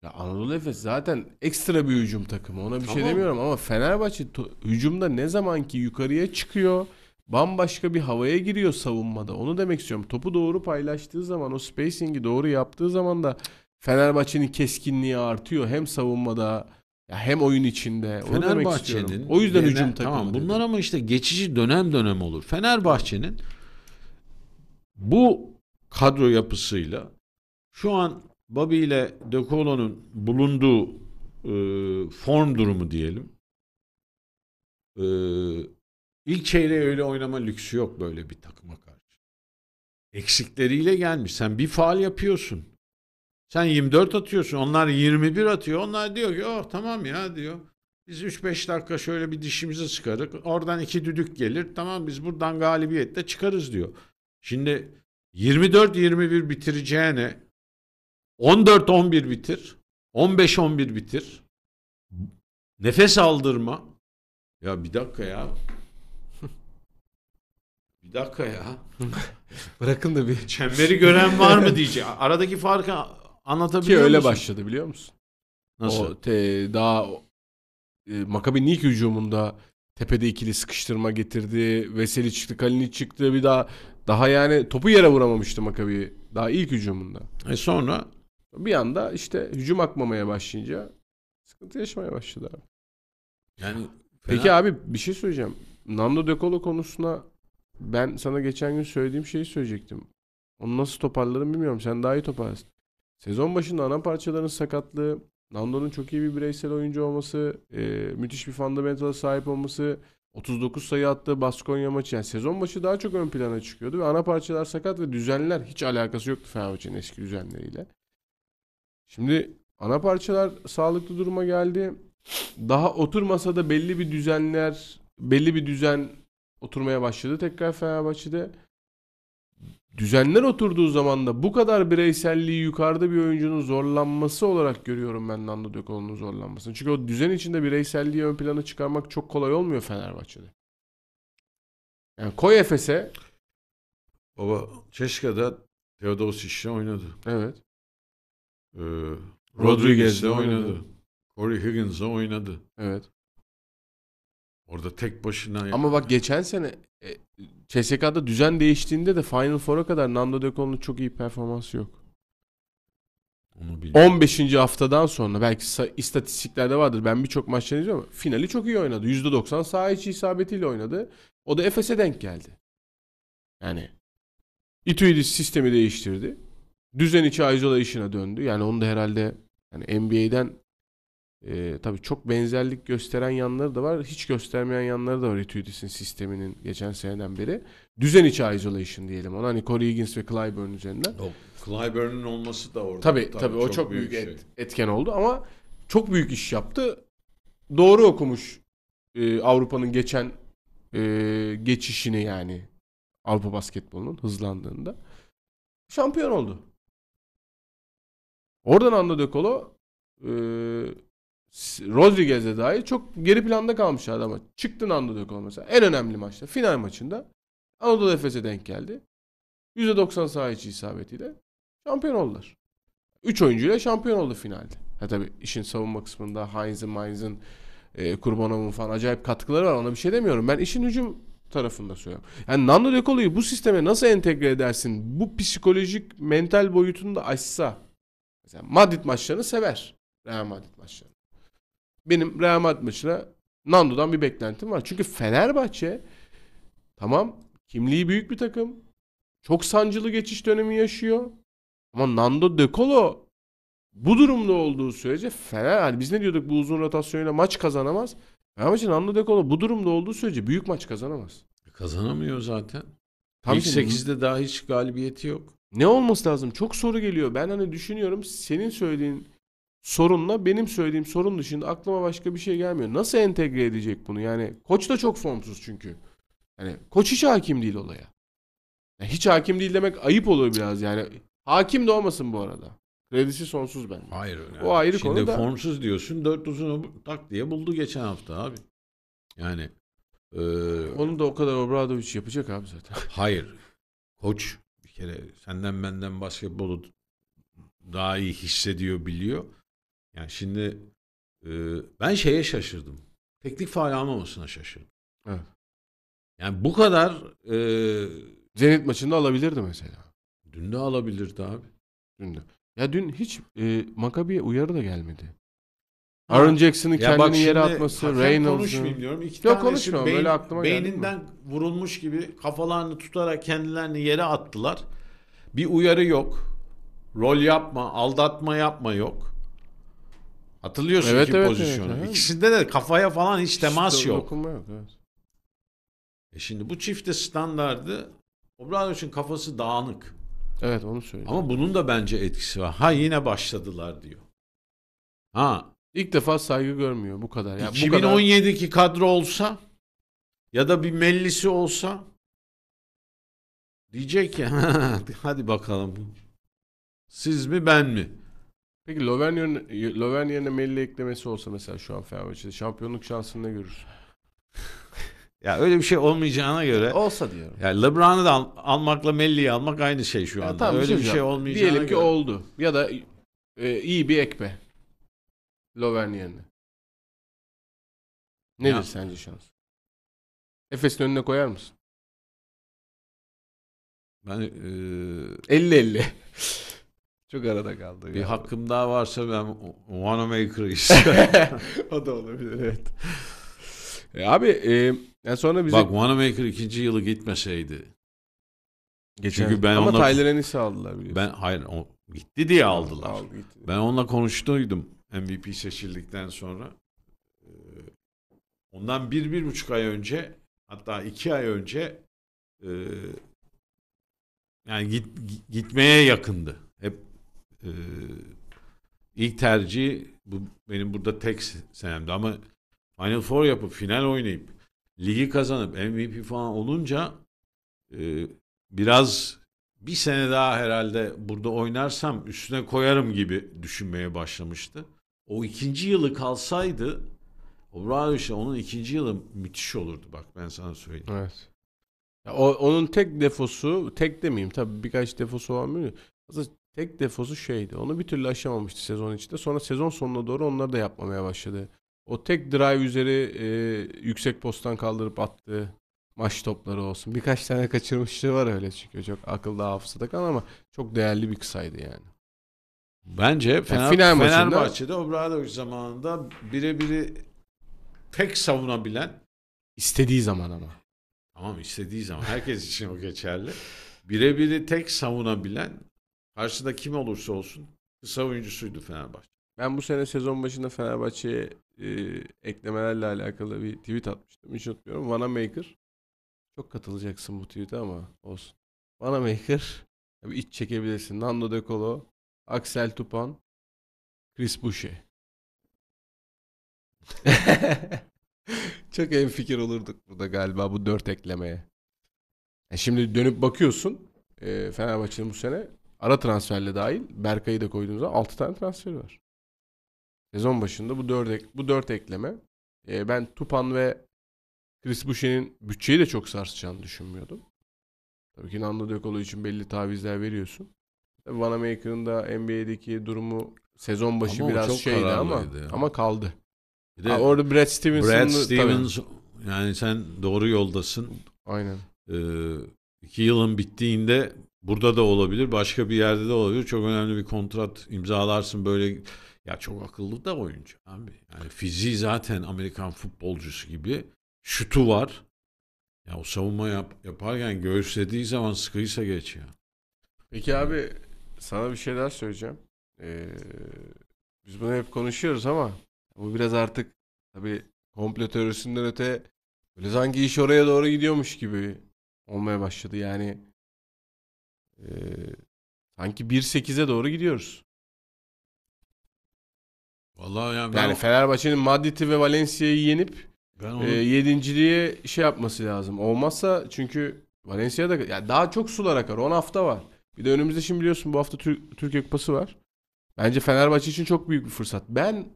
Ya Anadolu Efes zaten ekstra bir hücum takımı. Ona bir şey tamam. şey demiyorum ama Fenerbahçe hücumda ne zaman ki yukarıya çıkıyor bambaşka bir havaya giriyor savunmada. Onu demek istiyorum. Topu doğru paylaştığı zaman o spacing'i doğru yaptığı zaman da Fenerbahçe'nin keskinliği artıyor. Hem savunmada hem oyun içinde. Fenerbahçe'nin o yüzden genel, hücum takımı. Tamam, bunlar dedi. ama işte geçici dönem dönem olur. Fenerbahçe'nin bu kadro yapısıyla şu an Babi ile De Colo'nun bulunduğu e, form durumu diyelim. E, İlk çeyreği öyle oynama lüksü yok böyle bir takıma karşı. Eksikleriyle gelmiş. Sen bir faal yapıyorsun. Sen 24 atıyorsun. Onlar 21 atıyor. Onlar diyor ki oh tamam ya diyor. Biz 3-5 dakika şöyle bir dişimizi sıkarık. Oradan iki düdük gelir. Tamam biz buradan galibiyetle çıkarız diyor. Şimdi 24-21 bitireceğine 14-11 bitir. 15-11 bitir. Nefes aldırma. Ya bir dakika ya bir dakika ya. [LAUGHS] Bırakın da bir. Çemberi gören var mı diyecek. [LAUGHS] Aradaki farkı anlatabiliyor Ki öyle musun? başladı biliyor musun? Nasıl? O te, daha e, Makabi'nin ilk hücumunda tepede ikili sıkıştırma getirdi. Veseli çıktı, Kalini çıktı. Bir daha daha yani topu yere vuramamıştı Makabi. Daha ilk hücumunda. E sonra bir anda işte hücum akmamaya başlayınca sıkıntı yaşamaya başladı abi. Yani fena... Peki abi bir şey söyleyeceğim. Nando De konusuna ben sana geçen gün söylediğim şeyi söyleyecektim. Onu nasıl toparlarım bilmiyorum. Sen daha iyi toparlasın. Sezon başında ana parçaların sakatlığı, Nando'nun çok iyi bir bireysel oyuncu olması, e, müthiş bir fundamentala sahip olması, 39 sayı attığı Baskonya maçı. Yani sezon başı daha çok ön plana çıkıyordu ve ana parçalar sakat ve düzenler hiç alakası yoktu Fenerbahçe'nin eski düzenleriyle. Şimdi ana parçalar sağlıklı duruma geldi. Daha oturmasa da belli bir düzenler, belli bir düzen oturmaya başladı tekrar Fenerbahçe'de. Düzenler oturduğu zaman da bu kadar bireyselliği yukarıda bir oyuncunun zorlanması olarak görüyorum ben Nando Dökoğlu'nun zorlanmasını. Çünkü o düzen içinde bireyselliği ön plana çıkarmak çok kolay olmuyor Fenerbahçe'de. Yani koy Efes'e. Baba Çeşka'da Teodosic'le oynadı. Evet. Ee, Rodriguez'le oynadı. oynadı. Corey Higgins'le oynadı. Evet. Orada tek başına Ama bak geçen sene e, düzen değiştiğinde de Final Four'a kadar Nando De Colo'nun çok iyi performansı yok. Onu bilmiyorum. 15. haftadan sonra belki istatistiklerde vardır. Ben birçok maç izliyorum ama finali çok iyi oynadı. %90 saha içi isabetiyle oynadı. O da Efes'e denk geldi. Yani Ituidis sistemi değiştirdi. Düzen içi Aizola işine döndü. Yani onu da herhalde yani NBA'den e, tabii çok benzerlik gösteren yanları da var. Hiç göstermeyen yanları da var Etudis'in sisteminin geçen seneden beri. Düzen içi isolation diyelim ona. Hani Corey Higgins ve Clyburn üzerinden. O, Clyburn'un olması da orada. Tabii tabii, tabii o çok, çok büyük, büyük şey. etken oldu ama çok büyük iş yaptı. Doğru okumuş e, Avrupa'nın geçen e, geçişini yani Avrupa basketbolunun hızlandığında. Şampiyon oldu. Oradan Anda De Colo e, Rodriguez'e dair çok geri planda kalmış ama çıktın Anadolu mesela. En önemli maçta final maçında Anadolu Efes'e denk geldi. %90 saha içi isabetiyle şampiyon oldular. 3 oyuncuyla şampiyon oldu finalde. Ha tabi işin savunma kısmında Heinz'in, Mainz'in, e, Kurbanov'un falan acayip katkıları var. Ona bir şey demiyorum. Ben işin hücum tarafında söylüyorum. Yani Nando De Colo'yu bu sisteme nasıl entegre edersin? Bu psikolojik, mental boyutunu da açsa, Mesela Madrid maçlarını sever. Real Madrid maçlarını benim Real Madrid maçına Nando'dan bir beklentim var. Çünkü Fenerbahçe tamam kimliği büyük bir takım. Çok sancılı geçiş dönemi yaşıyor. Ama Nando De Colo bu durumda olduğu sürece Fener hani biz ne diyorduk bu uzun rotasyonuyla maç kazanamaz. Fenerbahçe Nando De Colo bu durumda olduğu sürece büyük maç kazanamaz. E, kazanamıyor zaten. Tam İlk 8'de daha hiç galibiyeti yok. Ne olması lazım? Çok soru geliyor. Ben hani düşünüyorum senin söylediğin sorunla benim söylediğim sorun dışında aklıma başka bir şey gelmiyor. Nasıl entegre edecek bunu? Yani koç da çok formsuz çünkü. Yani koç hiç hakim değil olaya. Yani hiç hakim değil demek ayıp olur biraz yani. Hakim de olmasın bu arada. Kredisi sonsuz ben. Hayır öyle. O ayrı Şimdi konu da. formsuz diyorsun. Dört uzunu tak diye buldu geçen hafta abi. Yani. E... Onu da o kadar Obradovic yapacak abi zaten. [LAUGHS] Hayır. Koç bir kere senden benden basketbolu daha iyi hissediyor biliyor. Yani şimdi e, ben şeye şaşırdım. Teknik faal almamasına şaşırdım. Evet. Yani bu kadar e, Zenit maçında alabilirdi mesela. dün de alabilirdi abi. Dün de. Ya dün hiç e, Makabi'ye uyarı da gelmedi. Ha. Aaron Jackson'ın Ya kendini yere atması, hakem Reynolds'ın. konuşmayayım diyorum. İki Yok, tanesi konuşma, böyle aklıma geldi Beyninden vurulmuş gibi kafalarını tutarak kendilerini yere attılar. Bir uyarı yok. Rol yapma, aldatma yapma yok. Hatırlıyorsun evet, ki evet, pozisyonu. Evet, İkisinde de kafaya falan hiç, hiç temas yok. Dokunma yok evet. E şimdi bu çifte standardı Obradoviç'in kafası dağınık. Evet onu söylüyor. Ama bunun da bence etkisi var. Ha yine başladılar diyor. Ha ilk defa saygı görmüyor bu kadar. Yani 2017'ki kadar... kadro olsa ya da bir mellisi olsa diyecek ki [LAUGHS] hadi bakalım siz mi ben mi? Peki Lovern Lovern yerine Melli eklemesi olsa mesela şu an Fenerbahçe'de şampiyonluk şansını ne görür? [LAUGHS] ya öyle bir şey olmayacağına göre. Olsa diyorum. yani LeBron'u da al, almakla Melli'yi almak aynı şey şu anda. Ya, tamam, öyle şey bir şey olmayacağına Diyelim ki oldu. Ya da e, iyi bir ekme. Lovern Nedir ya. sence şans? Efes'in önüne koyar mısın? Ben e... 50-50. [LAUGHS] Çok arada kaldı. Bir galiba. hakkım daha varsa ben Wanamaker [LAUGHS] işte. o da olabilir evet. E, abi e, yani sonra bize... Bak Wanamaker ikinci yılı gitmeseydi. Geçen. Çünkü ben Ama onunla... Tyler Ennis'i aldılar biliyorsun. Ben, hayır o gitti diye aldılar. Aldı, gitti. Ben onunla konuştuydum MVP seçildikten sonra. E, ondan bir, bir buçuk ay önce hatta iki ay önce e, yani git, gitmeye yakındı. Hep e, ilk tercih bu benim burada tek senemdi ama Final Four yapıp final oynayıp ligi kazanıp MVP falan olunca e, biraz bir sene daha herhalde burada oynarsam üstüne koyarım gibi düşünmeye başlamıştı. O ikinci yılı kalsaydı o Obradoviç'le onun ikinci yılı müthiş olurdu bak ben sana söyleyeyim. Evet. Ya o, onun tek defosu, tek demeyeyim tabii birkaç defosu olan mı? Aslında Tek defosu şeydi. Onu bir türlü aşamamıştı sezon içinde. Sonra sezon sonuna doğru onları da yapmamaya başladı. O tek drive üzeri e, yüksek posttan kaldırıp attığı maç topları olsun. Birkaç tane kaçırmıştı var öyle çünkü. Çok akılda hafızada kalan ama çok değerli bir kısaydı yani. Bence Fener, yani final maçında, Fenerbahçe'de Obradovic zamanında birebiri tek savunabilen istediği zaman ama. Tamam istediği zaman. Herkes için o geçerli. Birebiri tek savunabilen Karşıda kim olursa olsun kısa oyuncusuydu Fenerbahçe. Ben bu sene sezon başında Fenerbahçe'ye e, eklemelerle alakalı bir tweet atmıştım. Hiç unutmuyorum. Vanamaker. Çok katılacaksın bu tweet'e ama olsun. Vanamaker. Tabii iç çekebilirsin. Nando De Colo, Axel Tupan, Chris Boucher. [LAUGHS] Çok en fikir olurduk burada galiba bu dört eklemeye. Yani e şimdi dönüp bakıyorsun e, Fenerbahçe'nin bu sene Ara transferle dahil Berkay'ı da koyduğunuzda 6 tane transferi var. Sezon başında bu 4 ek, bu 4 ekleme e, ben Tupan ve Chris Boucher'in bütçeyi de çok sarsacağını düşünmüyordum. Tabii ki Nando De Colo için belli tavizler veriyorsun. Tabii Vanamaker'ın da NBA'deki durumu sezon başı ama biraz şeydi ama ya. ama kaldı. Bir de ha, orada Brad Stevenson'ın Brad Stevens tabii. yani sen doğru yoldasın. Aynen. Ee, iki yılın bittiğinde Burada da olabilir, başka bir yerde de olabilir. Çok önemli bir kontrat imzalarsın böyle. Ya çok akıllı da oyuncu abi. Yani fiziği zaten Amerikan futbolcusu gibi. Şutu var. Ya o savunma yap, yaparken göğüslediği zaman sıkıysa geç ya. Peki abi sana bir şey daha söyleyeceğim. Ee, biz bunu hep konuşuyoruz ama bu biraz artık tabii komplo teorisinden öte böyle sanki iş oraya doğru gidiyormuş gibi olmaya başladı. Yani ee, sanki 1-8'e doğru gidiyoruz. Vallahi yani, ben, yani Fenerbahçe'nin Madrid'i ve Valencia'yı yenip ben e, onu... e, yedinciliğe şey yapması lazım. Olmazsa çünkü Valencia'da yani daha çok sular akar. 10 hafta var. Bir de önümüzde şimdi biliyorsun bu hafta Tür- Türkiye Kupası var. Bence Fenerbahçe için çok büyük bir fırsat. Ben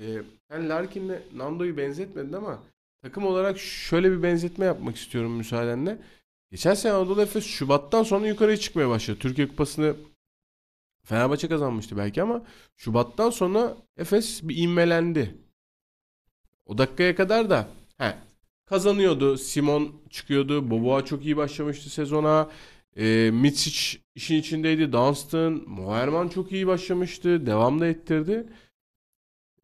e, ben Larkin'le Nando'yu benzetmedim ama takım olarak şöyle bir benzetme yapmak istiyorum müsaadenle. Geçen sene Anadolu Efes Şubat'tan sonra yukarıya çıkmaya başladı. Türkiye Kupası'nı Fenerbahçe kazanmıştı belki ama Şubat'tan sonra Efes bir inmelendi. O dakikaya kadar da he, kazanıyordu. Simon çıkıyordu. Boboa çok iyi başlamıştı sezona. E, Mitsic işin içindeydi. Dunstan, Moerman çok iyi başlamıştı. devam da ettirdi.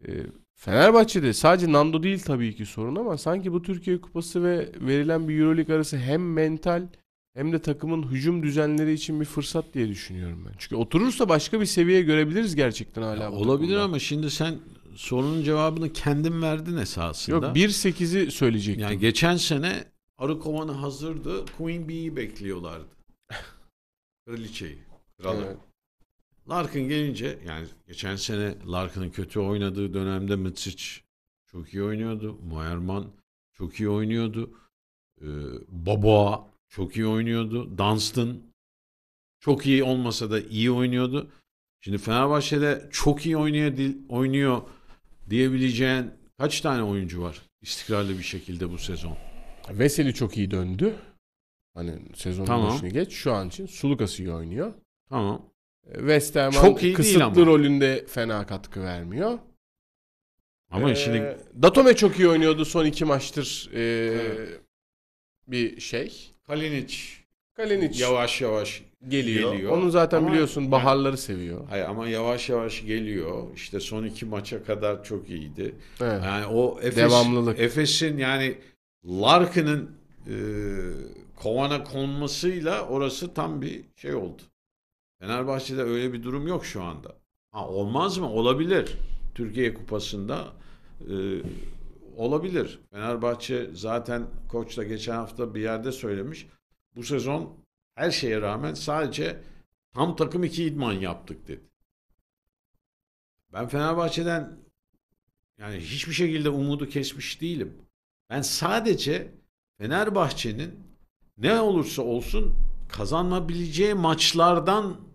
E, Fenerbahçe'de sadece Nando değil tabii ki sorun ama sanki bu Türkiye Kupası ve verilen bir Euroleague arası hem mental hem de takımın hücum düzenleri için bir fırsat diye düşünüyorum ben. Çünkü oturursa başka bir seviye görebiliriz gerçekten hala. Ya olabilir takımda. ama şimdi sen sorunun cevabını kendin verdin esasında. Yok 1-8'i söyleyecektim. Yani geçen sene Arı kovanı hazırdı. Queen Bee'yi bekliyorlardı. [LAUGHS] Kraliçeyi. Kralı. Evet. Larkin gelince yani geçen sene Larkin'ın kötü oynadığı dönemde Mitsic çok iyi oynuyordu. Moerman çok iyi oynuyordu. Ee, Baboa çok iyi oynuyordu. Dunstan çok iyi olmasa da iyi oynuyordu. Şimdi Fenerbahçe'de çok iyi oynuyor, oynuyor diyebileceğin kaç tane oyuncu var istikrarlı bir şekilde bu sezon? Veseli çok iyi döndü. Hani sezonun tamam. başını geç. Şu an için Sulukas iyi oynuyor. Tamam. Westerman Çok iyi kısıtlı değil ama. rolünde fena katkı vermiyor. Ama ee, şimdi Datome çok iyi oynuyordu son iki maçtır e, bir şey. Kalinic. Kalinic yavaş yavaş geliyor. geliyor. Onu zaten ama, biliyorsun baharları seviyor. Hayır ama yavaş yavaş geliyor. İşte son iki maça kadar çok iyiydi. Evet. Yani o Efes, devamlılık. Efes'in yani Larkin'in e, kovana konmasıyla orası tam bir şey oldu. Fenerbahçe'de öyle bir durum yok şu anda. Ha, olmaz mı? Olabilir. Türkiye Kupası'nda e, olabilir. Fenerbahçe zaten koç da geçen hafta bir yerde söylemiş. Bu sezon her şeye rağmen sadece tam takım iki idman yaptık dedi. Ben Fenerbahçe'den yani hiçbir şekilde umudu kesmiş değilim. Ben sadece Fenerbahçe'nin ne olursa olsun kazanabileceği maçlardan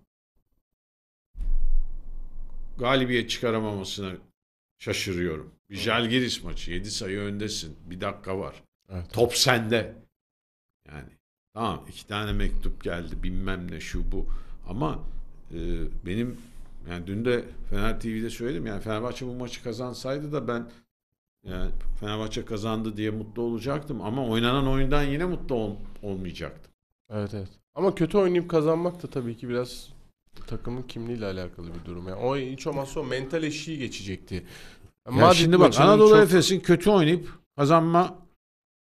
galibiyet çıkaramamasına şaşırıyorum. Bir Jalgiris maçı. 7 sayı öndesin. Bir dakika var. Evet. Top sende. Yani tamam iki tane mektup geldi bilmem ne şu bu. Ama e, benim yani dün de Fener TV'de söyledim yani Fenerbahçe bu maçı kazansaydı da ben yani Fenerbahçe kazandı diye mutlu olacaktım ama oynanan oyundan yine mutlu ol, olmayacaktım. Evet evet. Ama kötü oynayıp kazanmak da tabii ki biraz takımın kimliğiyle alakalı bir durum. Yani o hiç olmazsa o mental eşiği geçecekti. Yani şimdi bak Anadolu çok- Efes'in kötü oynayıp kazanma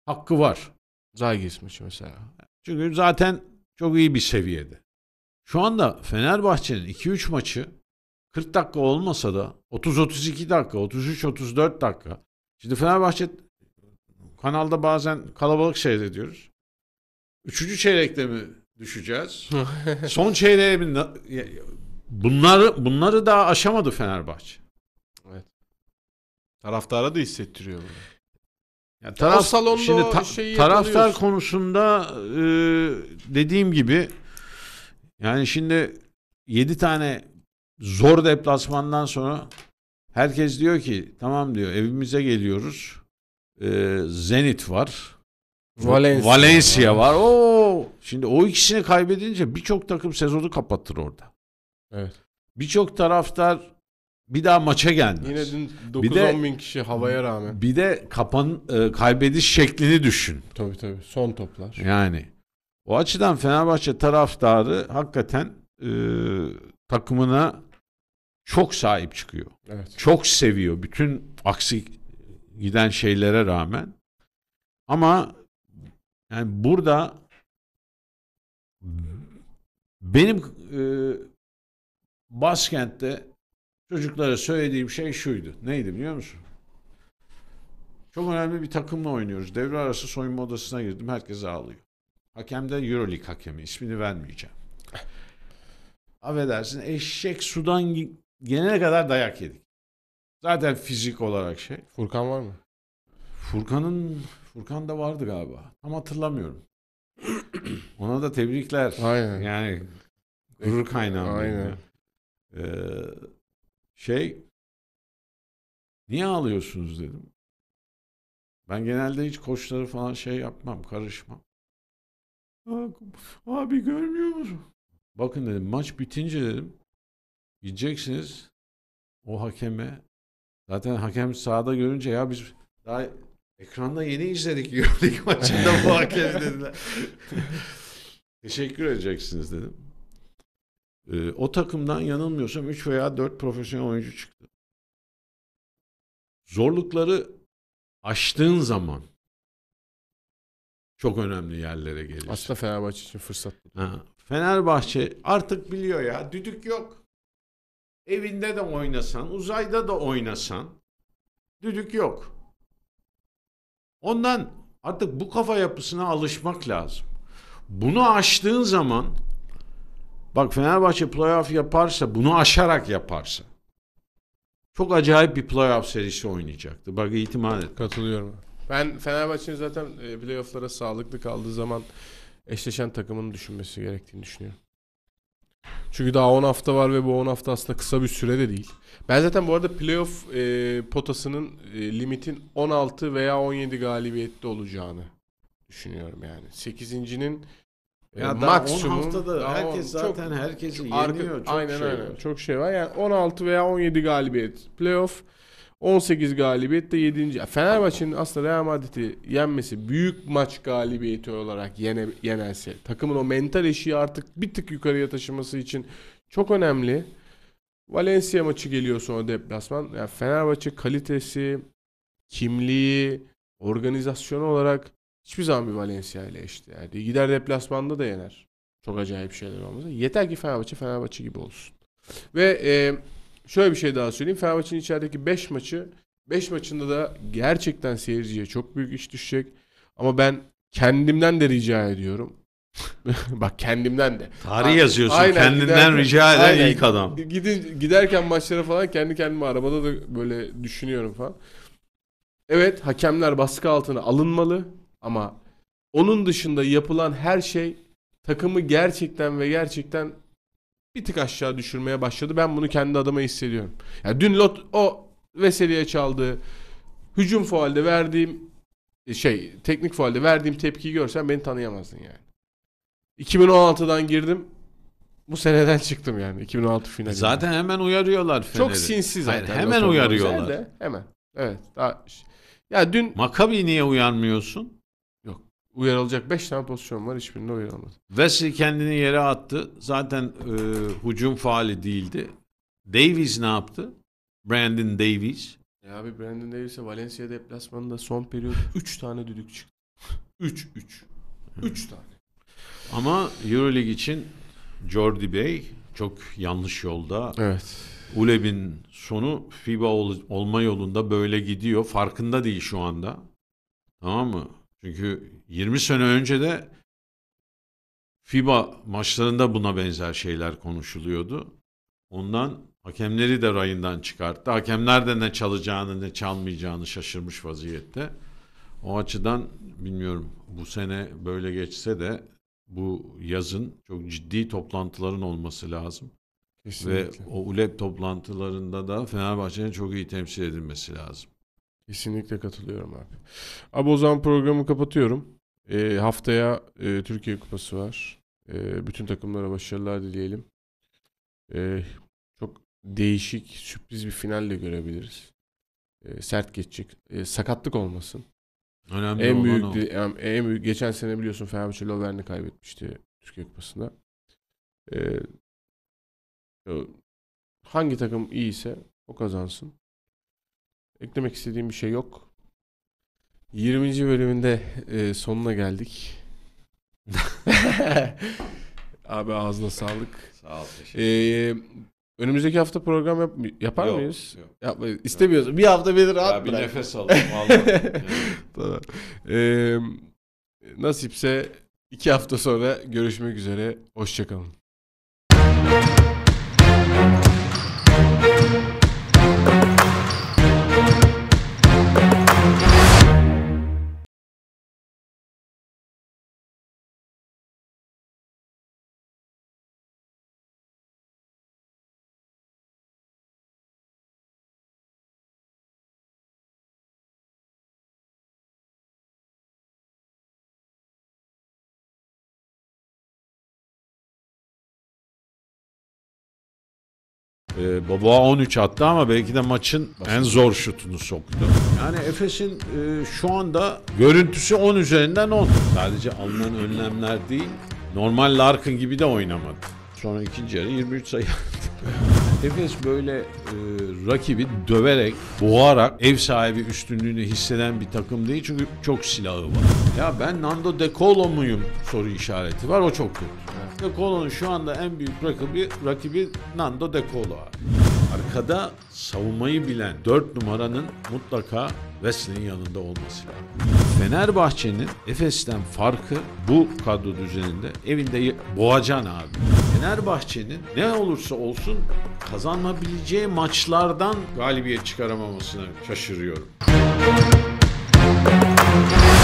hakkı var. Zalgiris maçı mesela. Çünkü zaten çok iyi bir seviyede. Şu anda Fenerbahçe'nin 2-3 maçı 40 dakika olmasa da 30-32 dakika, 33-34 dakika. Şimdi Fenerbahçe kanalda bazen kalabalık seyrediyoruz. Üçüncü çeyrekte mi düşeceğiz. [LAUGHS] Son çeyreğe bir bunları bunları daha aşamadı Fenerbahçe. Evet. Taraftara da hissettiriyor bunu. Ya taraf, o salonda şimdi ta, şeyi taraftar konusunda e, dediğim gibi yani şimdi 7 tane zor deplasmandan sonra herkes diyor ki tamam diyor evimize geliyoruz. E, Zenit var. Valencia, Valencia var. var. Oo Şimdi o ikisini kaybedince birçok takım sezonu kapatır orada. Evet. Birçok taraftar bir daha maça gelmez. Yine dün 9-10 bin kişi havaya rağmen. Bir de kapan e, kaybediş şeklini düşün. Tabii tabii. Son toplar. Yani. O açıdan Fenerbahçe taraftarı hakikaten e, takımına çok sahip çıkıyor. Evet. Çok seviyor. Bütün aksi giden şeylere rağmen. Ama yani burada benim e, Baskent'te çocuklara söylediğim şey şuydu. Neydi biliyor musun? Çok önemli bir takımla oynuyoruz. Devre arası soyunma odasına girdim. Herkes ağlıyor. Hakem de Euroleague hakemi. İsmini vermeyeceğim. Affedersin eşek sudan gelene kadar dayak yedik. Zaten fizik olarak şey. Furkan var mı? Furkan'ın Furkan da vardı galiba. Tam hatırlamıyorum. [CLEARS THROAT] Ona da tebrikler. Aynen. Yani gurur kaynağı. Aynen. Ee, şey niye ağlıyorsunuz dedim. Ben genelde hiç koçları falan şey yapmam, karışmam. Abi görmüyor musun? Bakın dedim maç bitince dedim gideceksiniz o hakeme zaten hakem sahada görünce ya biz daha Ekranda yeni izledik Euroleague [LAUGHS] maçında bu hakez dediler. [LAUGHS] Teşekkür edeceksiniz dedim. Ee, o takımdan yanılmıyorsam 3 veya 4 profesyonel oyuncu çıktı. Zorlukları aştığın zaman çok önemli yerlere gelir. Aslında Fenerbahçe için fırsat. Ha, Fenerbahçe artık biliyor ya düdük yok. Evinde de oynasan, uzayda da oynasan düdük yok. Ondan artık bu kafa yapısına alışmak lazım. Bunu aştığın zaman bak Fenerbahçe playoff yaparsa bunu aşarak yaparsa çok acayip bir playoff serisi oynayacaktı. Bak itimat et. Katılıyorum. Ben Fenerbahçe'nin zaten e, playofflara sağlıklı kaldığı zaman eşleşen takımın düşünmesi gerektiğini düşünüyorum. Çünkü daha 10 hafta var ve bu 10 hafta aslında kısa bir süre de değil. Ben zaten bu arada playoff e, potasının e, limitin 16 veya 17 galibiyette olacağını düşünüyorum yani. 8.'nin e, ya maksimum. 10 haftada daha herkes on, zaten çok, herkesi yeniyor. Arka, çok aynen şey aynen. Var. Çok şey var. Yani 16 veya 17 galibiyet playoff. 18 galibiyette 7. Fenerbahçe'nin aslında Real Madrid'i yenmesi büyük maç galibiyeti olarak yene, yenelse takımın o mental eşiği artık bir tık yukarıya taşıması için çok önemli. Valencia maçı geliyor sonra deplasman. Yani Fenerbahçe kalitesi, kimliği, organizasyonu olarak hiçbir zaman bir Valencia ile eşdeğerdi. Gider deplasmanda da yener. Çok acayip şeyler olmasa. Yeter ki Fenerbahçe Fenerbahçe gibi olsun. Ve e, şöyle bir şey daha söyleyeyim. Fenerbahçe'nin içerideki 5 maçı 5 maçında da gerçekten seyirciye çok büyük iş düşecek. Ama ben kendimden de rica ediyorum. [LAUGHS] Bak kendimden de. Tarih yazıyorsun. Aynen, kendinden giderken, rica eden ilk adam. Gidin, giderken maçlara falan kendi kendime arabada da böyle düşünüyorum falan. Evet hakemler baskı altına alınmalı ama onun dışında yapılan her şey takımı gerçekten ve gerçekten bir tık aşağı düşürmeye başladı. Ben bunu kendi adıma hissediyorum. Yani dün lot o Veseli'ye çaldı, hücum faalde verdiğim e, şey teknik faalde verdiğim tepkiyi görsen beni tanıyamazdın yani. 2016'dan girdim. Bu seneden çıktım yani 2016 finali. Zaten hemen uyarıyorlar Fener'i. Çok sinsi zaten. Hayır, hemen uyarıyorlar. De, hemen. Evet. Daha... Ya dün Makabi niye uyarmıyorsun? uyarılacak 5 tane pozisyon var. Hiçbirinde uyarılmadı. Wesley kendini yere attı. Zaten e, hücum faali değildi. Davies ne yaptı? Brandon Davies. Ya e abi Brandon Davies'e Valencia deplasmanında son periyot 3 [LAUGHS] tane düdük çıktı. 3 3. 3 tane. Ama EuroLeague için Jordi Bey çok yanlış yolda. Evet. Uleb'in sonu FIBA ol, olma yolunda böyle gidiyor. Farkında değil şu anda. Tamam mı? Çünkü 20 sene önce de FIBA maçlarında buna benzer şeyler konuşuluyordu. Ondan hakemleri de rayından çıkarttı. Hakemler de ne çalacağını ne çalmayacağını şaşırmış vaziyette. O açıdan bilmiyorum bu sene böyle geçse de bu yazın çok ciddi toplantıların olması lazım. Kesinlikle. Ve o ULEP toplantılarında da Fenerbahçe'nin çok iyi temsil edilmesi lazım. Kesinlikle katılıyorum abi. Abi o zaman programı kapatıyorum. E, haftaya e, Türkiye Kupası var. E, bütün takımlara başarılar dileyelim. E, çok değişik, sürpriz bir finalle görebiliriz. E, sert geçecek. E, sakatlık olmasın. Önemli en büyük, o. En, en büyük geçen sene biliyorsun Fenerbahçe Lovern'i kaybetmişti Türkiye Kupası'nda. E, hangi takım iyiyse o kazansın. Eklemek istediğim bir şey yok. 20. bölümünde e, sonuna geldik. [LAUGHS] Abi ağzına sağlık. Sağ ol. Teşekkür önümüzdeki hafta program yap yapar yok, mıyız? Yok. Yapma, e, istemiyoruz. Yok. Bir hafta beni rahat ya bir bırak. Bir nefes alalım. [LAUGHS] tamam. Ee, nasipse iki hafta sonra görüşmek üzere. Hoşçakalın. E, ee, 13 attı ama belki de maçın en zor şutunu soktu. Yani Efes'in e, şu anda görüntüsü 10 üzerinden 10. Sadece alınan önlemler değil, normal Larkin gibi de oynamadı. Sonra ikinci yarı 23 sayı [LAUGHS] Efes böyle e, rakibi döverek, boğarak ev sahibi üstünlüğünü hisseden bir takım değil çünkü çok silahı var. Ya ben Nando De Colo muyum soru işareti var o çok kötü. De Colo'nun şu anda en büyük rakibi, rakibi Nando De Colo. Arkada savunmayı bilen 4 numaranın mutlaka Wesley'in yanında olması lazım. Fenerbahçe'nin Efes'ten farkı bu kadro düzeninde evinde boğacan abi. Fenerbahçe'nin ne olursa olsun kazanabileceği maçlardan galibiyet çıkaramamasına şaşırıyorum.